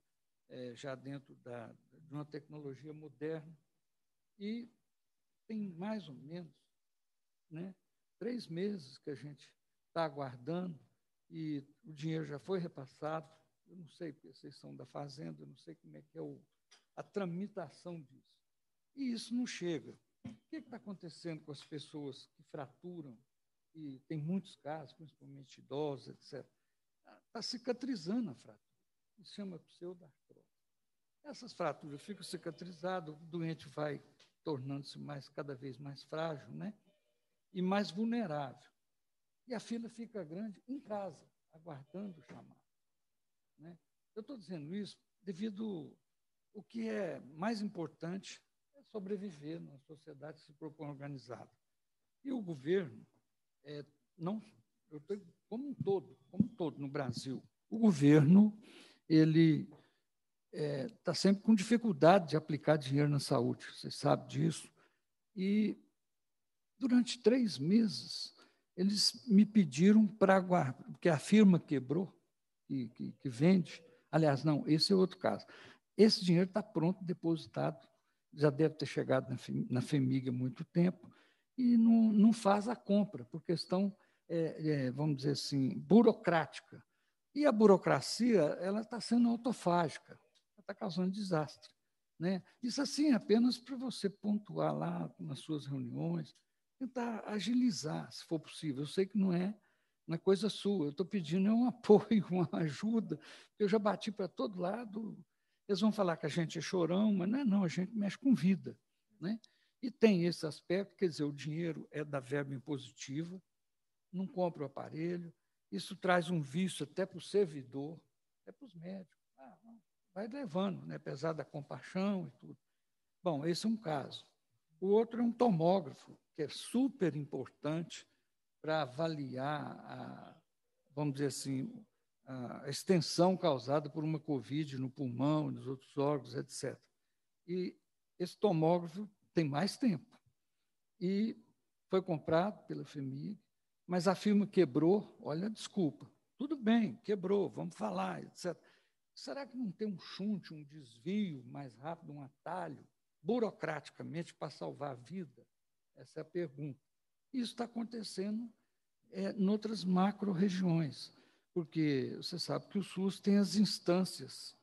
é, já dentro da, de uma tecnologia moderna. E tem mais ou menos né, três meses que a gente está aguardando e o dinheiro já foi repassado eu não sei, porque vocês são da Fazenda, eu não sei como é que é o, a tramitação disso. E isso não chega. O que é está acontecendo com as pessoas que fraturam? E tem muitos casos, principalmente idosos, etc. Está cicatrizando a fratura. Isso chama pseudartrose. Essas fraturas ficam cicatrizadas, o doente vai tornando-se mais cada vez mais frágil, né? E mais vulnerável. E a fila fica grande em casa, aguardando o chamado. Né? Eu estou dizendo isso devido o que é mais importante é sobreviver numa sociedade que se propõe organizada. E o governo, é, não, eu tô, como um todo, como um todo no Brasil, o governo ele está é, tá sempre com dificuldade de aplicar dinheiro na saúde, você sabe disso. E durante três meses eles me pediram para aguardar, porque a firma quebrou, que, que, que vende. Aliás, não, esse é outro caso. Esse dinheiro está pronto, depositado, já deve ter chegado na, FEMIG há muito tempo, e não, não faz a compra, por questão, é, é, vamos dizer assim, burocrática. E a burocracia ela está sendo autofágica, está causando desastre. Né? Isso assim, é apenas para você pontuar lá nas suas reuniões, tentar agilizar, se for possível. Eu sei que não é na é coisa sua. Eu estou pedindo é um [LAUGHS] apoio, uma ajuda. Eu já bati para todo lado. Eles vão falar que a gente é chorão, mas não é não, a gente mexe com vida. Né? E tem esse aspecto, quer dizer, o dinheiro é da verba impositiva, não compra o aparelho, isso traz um vício até para o servidor, até para os médicos. Ah, vai levando, né? apesar da compaixão e tudo. Bom, esse é um caso. O outro é um tomógrafo, que é super importante para avaliar, a, vamos dizer assim, a extensão causada por uma Covid no pulmão, nos outros órgãos, etc. E esse tomógrafo tem mais tempo. E foi comprado pela FEMIG, mas a firma quebrou, olha, desculpa, tudo bem, quebrou, vamos falar, etc. Será que não tem um chunte, um desvio mais rápido, um atalho, burocraticamente, para salvar a vida? Essa é a pergunta. Isso está acontecendo é, em outras macro-regiões, porque você sabe que o SUS tem as instâncias.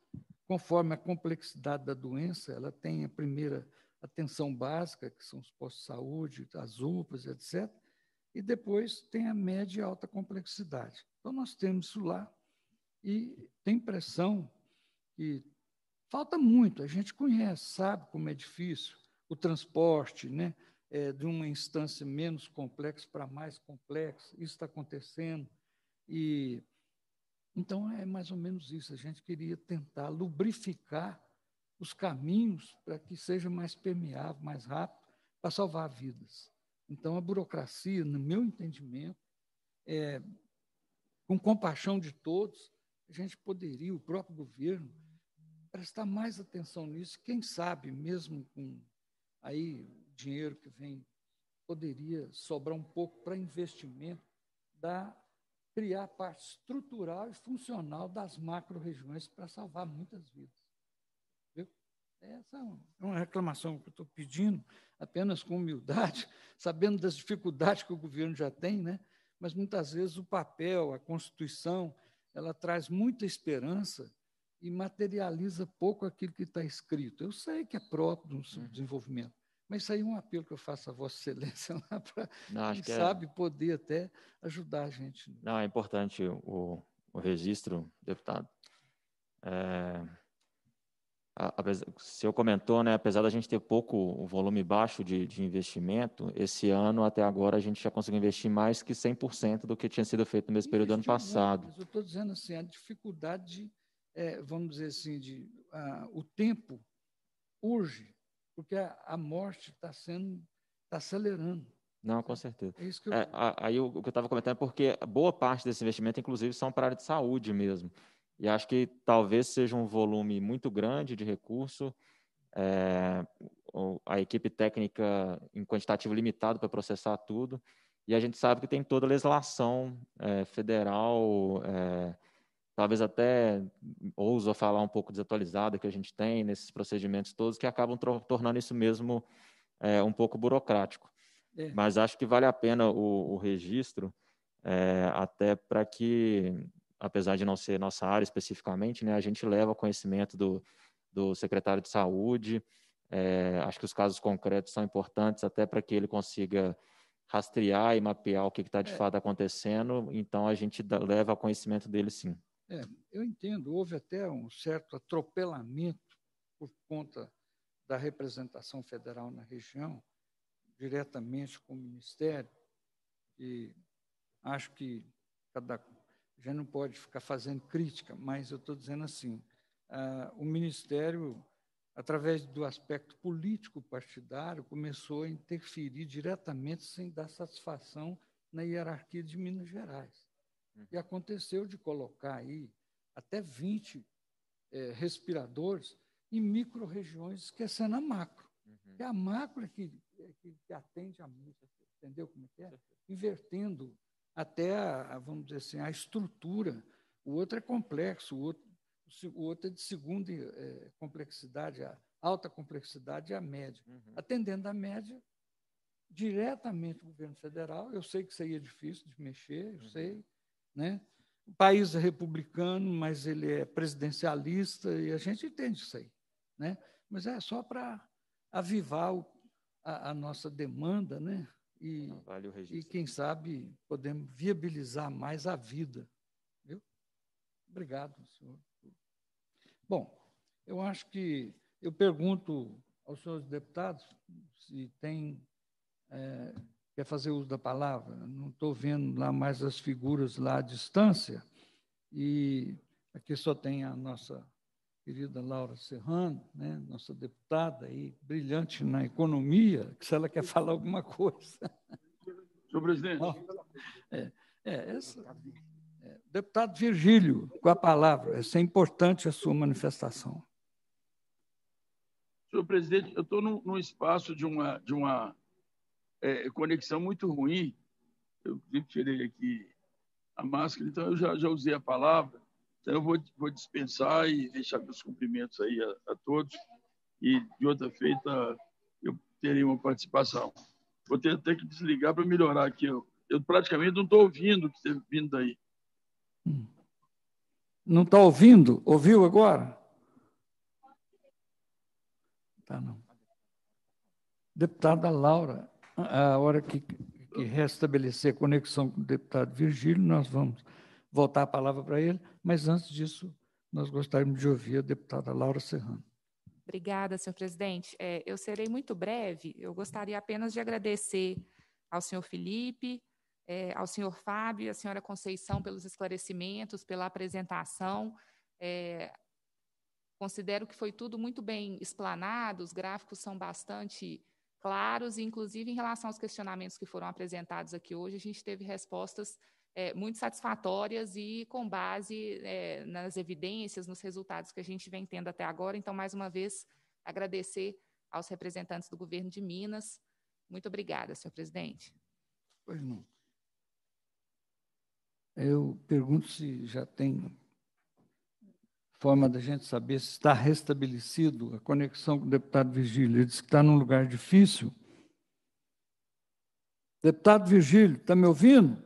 Conforme a complexidade da doença, ela tem a primeira atenção básica, que são os postos de saúde, as UPAs, etc. E depois tem a média e alta complexidade. Então, nós temos isso lá e tem pressão que falta muito, a gente conhece, sabe como é difícil o transporte, né? é, de uma instância menos complexa para mais complexa. Isso está acontecendo. E então é mais ou menos isso. A gente queria tentar lubrificar os caminhos para que seja mais permeável, mais rápido, para salvar vidas. Então a burocracia, no meu entendimento, é, com compaixão de todos, a gente poderia, o próprio governo, prestar mais atenção nisso. Quem sabe, mesmo com aí dinheiro que vem poderia sobrar um pouco para investimento, da criar parte estrutural e funcional das macro-regiões para salvar muitas vidas. Viu? Essa é uma é reclamação que eu estou pedindo, apenas com humildade, [LAUGHS] sabendo das dificuldades que o governo já tem, né? mas muitas vezes o papel, a Constituição, ela traz muita esperança e materializa pouco aquilo que está escrito. Eu sei que é próprio do uhum. desenvolvimento, mas isso aí é um apelo que eu faço a Vossa Excelência [LAUGHS] lá para quem que é sabe é... poder até ajudar a gente. Né? Não, é importante o, o registro, deputado. É, a, o senhor comentou, né, apesar da gente ter pouco, o volume baixo de, de, investimento, esse ano até agora a gente já conseguiu investir mais que 100% do que tinha sido feito no mesmo período do ano passado. Muito, eu estou dizendo assim, a dificuldade, de, é, vamos dizer assim, de, ah, o tempo urge porque a, a morte está sendo, está acelerando. Não, com certeza. É eu... é, aí o, que eu estava comentando é porque boa parte desse investimento, inclusive, são para a área de saúde mesmo. E acho que talvez seja um volume muito grande de recurso, é, a equipe técnica em quantitativo limitado para processar tudo. E a gente sabe que tem toda a legislação é, federal, é, talvez até ouso falar um pouco desatualizada que a gente tem nesses procedimentos todos, que acabam tornando isso mesmo é, um pouco burocrático. É. Mas acho que vale a pena o, o registro, é, até para que, apesar de não ser nossa área especificamente, né, a gente leva o conhecimento do, do secretário de saúde. É, acho que os casos concretos são importantes até para que ele consiga rastrear e mapear o que está de é. fato acontecendo. Então, a gente dá, leva o conhecimento dele sim. É, eu entendo, houve até um certo atropelamento por conta da representação federal na região, diretamente com o Ministério, e acho que cada, já não pode ficar fazendo crítica, mas eu estou dizendo assim, ah, o Ministério, através do aspecto político partidário, começou a interferir diretamente sem dar satisfação na hierarquia de Minas Gerais. E aconteceu de colocar aí até 20 é, respiradores em micro-regiões, esquecendo é a macro. Uhum. É a macro é que, que, é que atende a música, entendeu como é é? Invertendo até, a, vamos dizer assim, a estrutura. O outro é complexo, o outro, o outro é de segunda é, complexidade, a alta complexidade e a média. Uhum. Atendendo a média, diretamente o governo federal, eu sei que seria difícil de mexer, eu uhum. sei, né? O país é republicano, mas ele é presidencialista, e a gente entende isso aí. Né? Mas é só para avivar o, a, a, nossa demanda, né? E, ah, vale e, quem sabe, podemos viabilizar mais a vida. Viu? Obrigado, senhor. Bom, eu acho que eu pergunto aos senhores deputados se tem é, quer fazer uso da palavra, não estou vendo lá mais as figuras lá à distância, e aqui só tem a nossa querida Laura Serrano, né, nossa deputada aí, brilhante na economia, que se ela quer falar alguma coisa. Senhor presidente. É, é, essa, é, deputado Virgílio, com a palavra, essa é importante a sua manifestação. Senhor presidente, eu estou no num espaço de uma, de uma é, é, conexão muito ruim. Eu tirei aqui a máscara, então eu já, já usei a palavra. Então eu vou, vou dispensar e deixar meus cumprimentos aí a, a todos. E de outra feita eu terei uma participação. Vou ter até que desligar para melhorar aqui. Eu, eu praticamente não estou ouvindo o que está vindo daí. Hum. Não está ouvindo? Ouviu agora? Tá não. Deputada Laura a hora que, que restabelecer a conexão com o deputado Virgílio, nós vamos voltar a palavra para ele, mas antes disso, nós gostaríamos de ouvir a deputada Laura Serrano. Obrigada, senhor presidente. É, eu serei muito breve. Eu gostaria apenas de agradecer ao senhor Felipe, é, ao senhor Fábio, e à senhora Conceição pelos esclarecimentos, pela apresentação. É, considero que foi tudo muito bem explanado, os gráficos são bastante claros, e inclusive em relação aos questionamentos que foram apresentados aqui hoje, a gente teve respostas é, muito satisfatórias e com base é, nas evidências, nos resultados que a gente vem tendo até agora. Então, mais uma vez, agradecer aos representantes do governo de Minas. Muito obrigada, senhor presidente. Pois não. Eu pergunto se já tem forma da gente saber se está restabelecido a conexão com o deputado Virgílio. Ele disse que está num lugar difícil. Deputado Virgílio, está me ouvindo?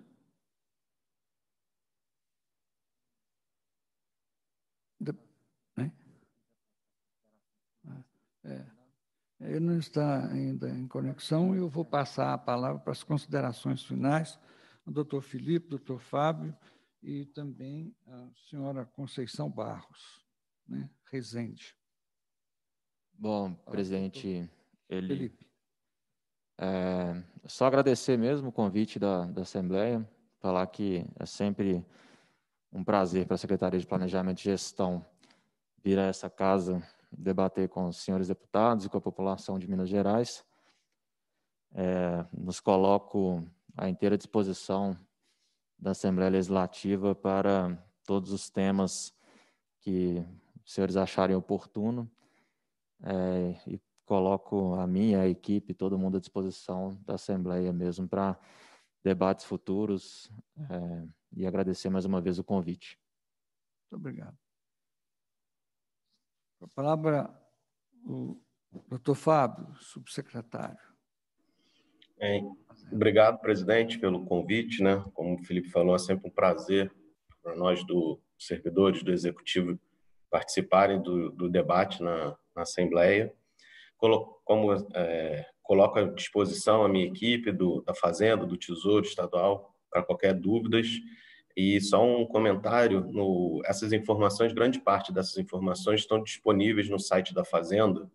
Né? Ah, é. Ele não está ainda em conexão e eu vou passar a palavra para as considerações finais. do doutor Felipe, doutor Fábio e também a senhora Conceição Barros, né, Rezende. Bom, presidente ele Felipe. É, só agradecer mesmo o convite da, da Assembleia, falar que é sempre um prazer para a Secretaria de Planejamento e Gestão vir a essa casa debater com os senhores deputados e com a população de Minas Gerais. É, nos coloco à inteira disposição da Assembleia Legislativa para todos os temas que os senhores acharem oportuno. É, e coloco a minha, a equipe, todo mundo à disposição da Assembleia mesmo para debates futuros é, e agradecer mais uma vez o convite. Muito obrigado. A palavra o doutor Fábio, subsecretário obrigado, presidente, pelo convite. Né? Como o Felipe falou, é sempre um prazer para nós do servidores do Executivo participarem do, do debate na, na Assembleia. Colo, como é, coloco à disposição a minha equipe do, da Fazenda, do Tesouro Estadual, para qualquer dúvidas. E só um comentário: no, essas informações, grande parte dessas informações estão disponíveis no site da Fazenda,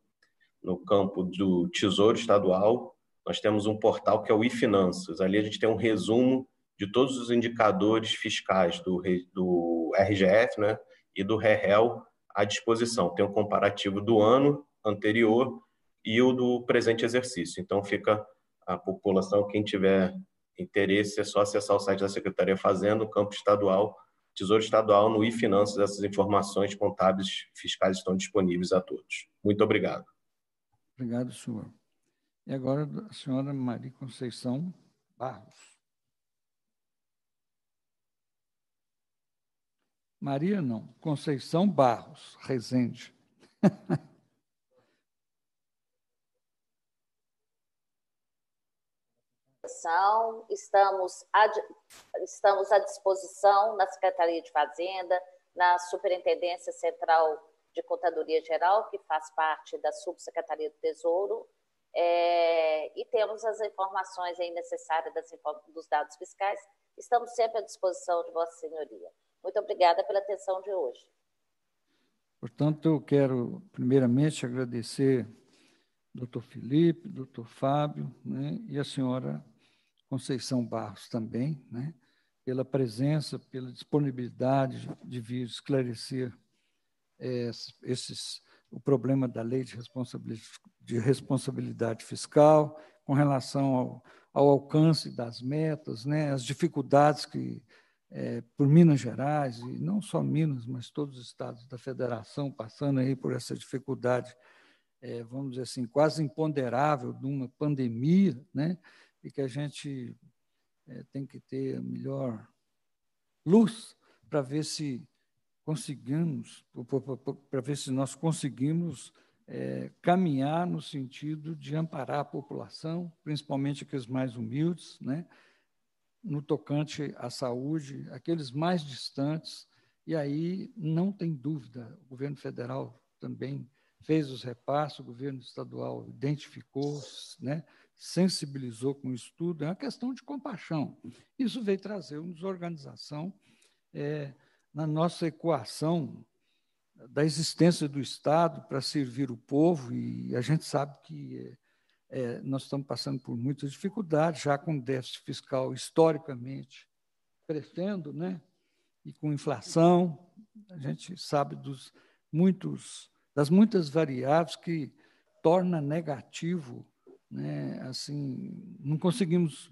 no campo do Tesouro Estadual nós temos um portal que é o iFinanças. Ali a gente tem um resumo de todos os indicadores fiscais do, do RGF né, e do REREL à disposição. Tem um comparativo do ano anterior e o do presente exercício. Então, fica a população, quem tiver interesse, é só acessar o site da Secretaria Fazenda, o campo estadual, Tesouro Estadual, no iFinanças. Essas informações contábeis fiscais estão disponíveis a todos. Muito obrigado. Obrigado, senhor. E agora a senhora Maria Conceição Barros. Maria não, Conceição Barros Rezende. Estamos à, estamos à disposição na Secretaria de Fazenda, na Superintendência Central de Contadoria Geral, que faz parte da Subsecretaria do Tesouro, é, e temos as informações aí necessárias das, dos dados fiscais. Estamos sempre à disposição de Vossa Senhoria. Muito obrigada pela atenção de hoje. Portanto, eu quero primeiramente agradecer doutor Felipe, doutor Fábio né, e a senhora Conceição Barros também, né, pela presença, pela disponibilidade de vir esclarecer é, esses o problema da lei de responsabilidade, de responsabilidade fiscal, com relação ao, ao, alcance das metas, né, as dificuldades que, é, por Minas Gerais, e não só Minas, mas todos os estados da federação passando aí por essa dificuldade, é, vamos dizer assim, quase imponderável de uma pandemia, né, e que a gente é, tem que ter a melhor luz para ver se consigamos, para ver se nós conseguimos é, caminhar no sentido de amparar a população, principalmente aqueles mais humildes, né? no tocante à saúde, aqueles mais distantes. E aí, não tem dúvida, o governo federal também fez os repassos, o governo estadual identificou, né? sensibilizou com isso tudo, é uma questão de compaixão. Isso veio trazer uma desorganização. É, na nossa equação da existência do Estado para servir o povo, e a gente sabe que é, é, nós estamos passando por muitas dificuldades, já com déficit fiscal historicamente crescendo, né? e com inflação, a gente sabe dos muitos, das muitas variáveis que torna negativo, né? assim, não conseguimos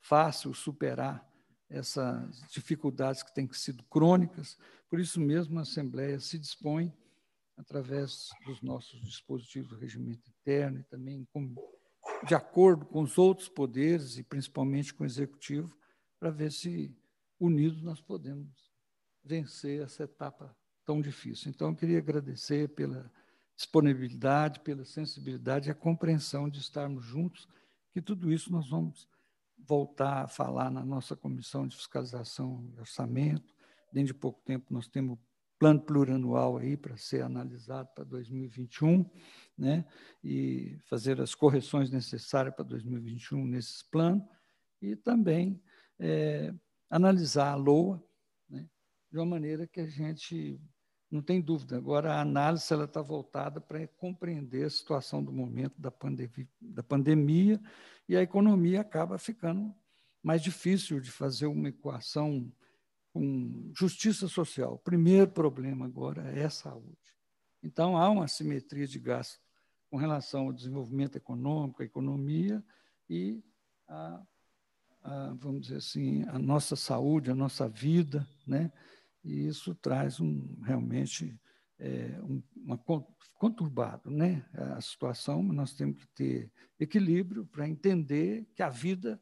fácil superar essas dificuldades que têm sido crônicas. Por isso mesmo, a Assembleia se dispõe, através dos nossos dispositivos do regimento interno e também com, de acordo com os outros poderes, e principalmente com o Executivo, para ver se unidos nós podemos vencer essa etapa tão difícil. Então, eu queria agradecer pela disponibilidade, pela sensibilidade e a compreensão de estarmos juntos, que tudo isso nós vamos voltar a falar na nossa comissão de fiscalização e orçamento. Dentro de pouco tempo nós temos plano plurianual aí para ser analisado para 2021, né? E fazer as correções necessárias para 2021 nesses planos e também é, analisar a LOA né? de uma maneira que a gente não tem dúvida. Agora, a análise está voltada para compreender a situação do momento da, pandemia, da pandemia e a economia acaba ficando mais difícil de fazer uma equação com justiça social. O primeiro problema agora é a saúde. Então, há uma simetria de gasto com relação ao desenvolvimento econômico, a economia e a, a vamos dizer assim, a nossa saúde, a nossa vida, né? e isso traz um, realmente é, um, uma conturbado, né? A situação, nós temos que ter equilíbrio para entender que a vida,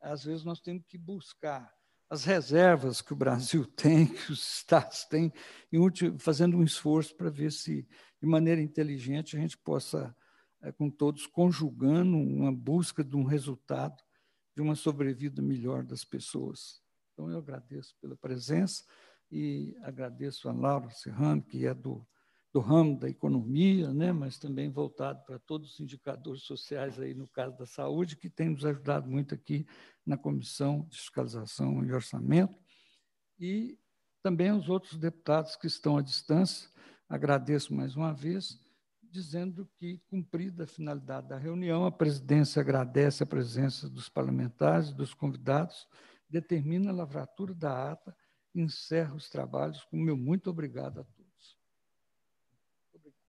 às vezes, nós temos que buscar as reservas que o Brasil [LAUGHS] tem, que os estados têm, e fazendo um esforço para ver se, de maneira inteligente, a gente possa, é, com todos, conjugando uma busca de um resultado, de uma sobrevida melhor das pessoas. Então, eu agradeço pela presença e agradeço a Laura Serrano, que é do, do ramo da economia, né, mas também voltado para todos os indicadores sociais, aí no caso da saúde, que tem nos ajudado muito aqui na Comissão de Fiscalização e Orçamento, e também os outros deputados que estão à distância. Agradeço mais uma vez, dizendo que, cumprida a finalidade da reunião, a presidência agradece a presença dos parlamentares, e dos convidados, determina a lavratura da ata encerro os trabalhos com meu muito obrigado a todos.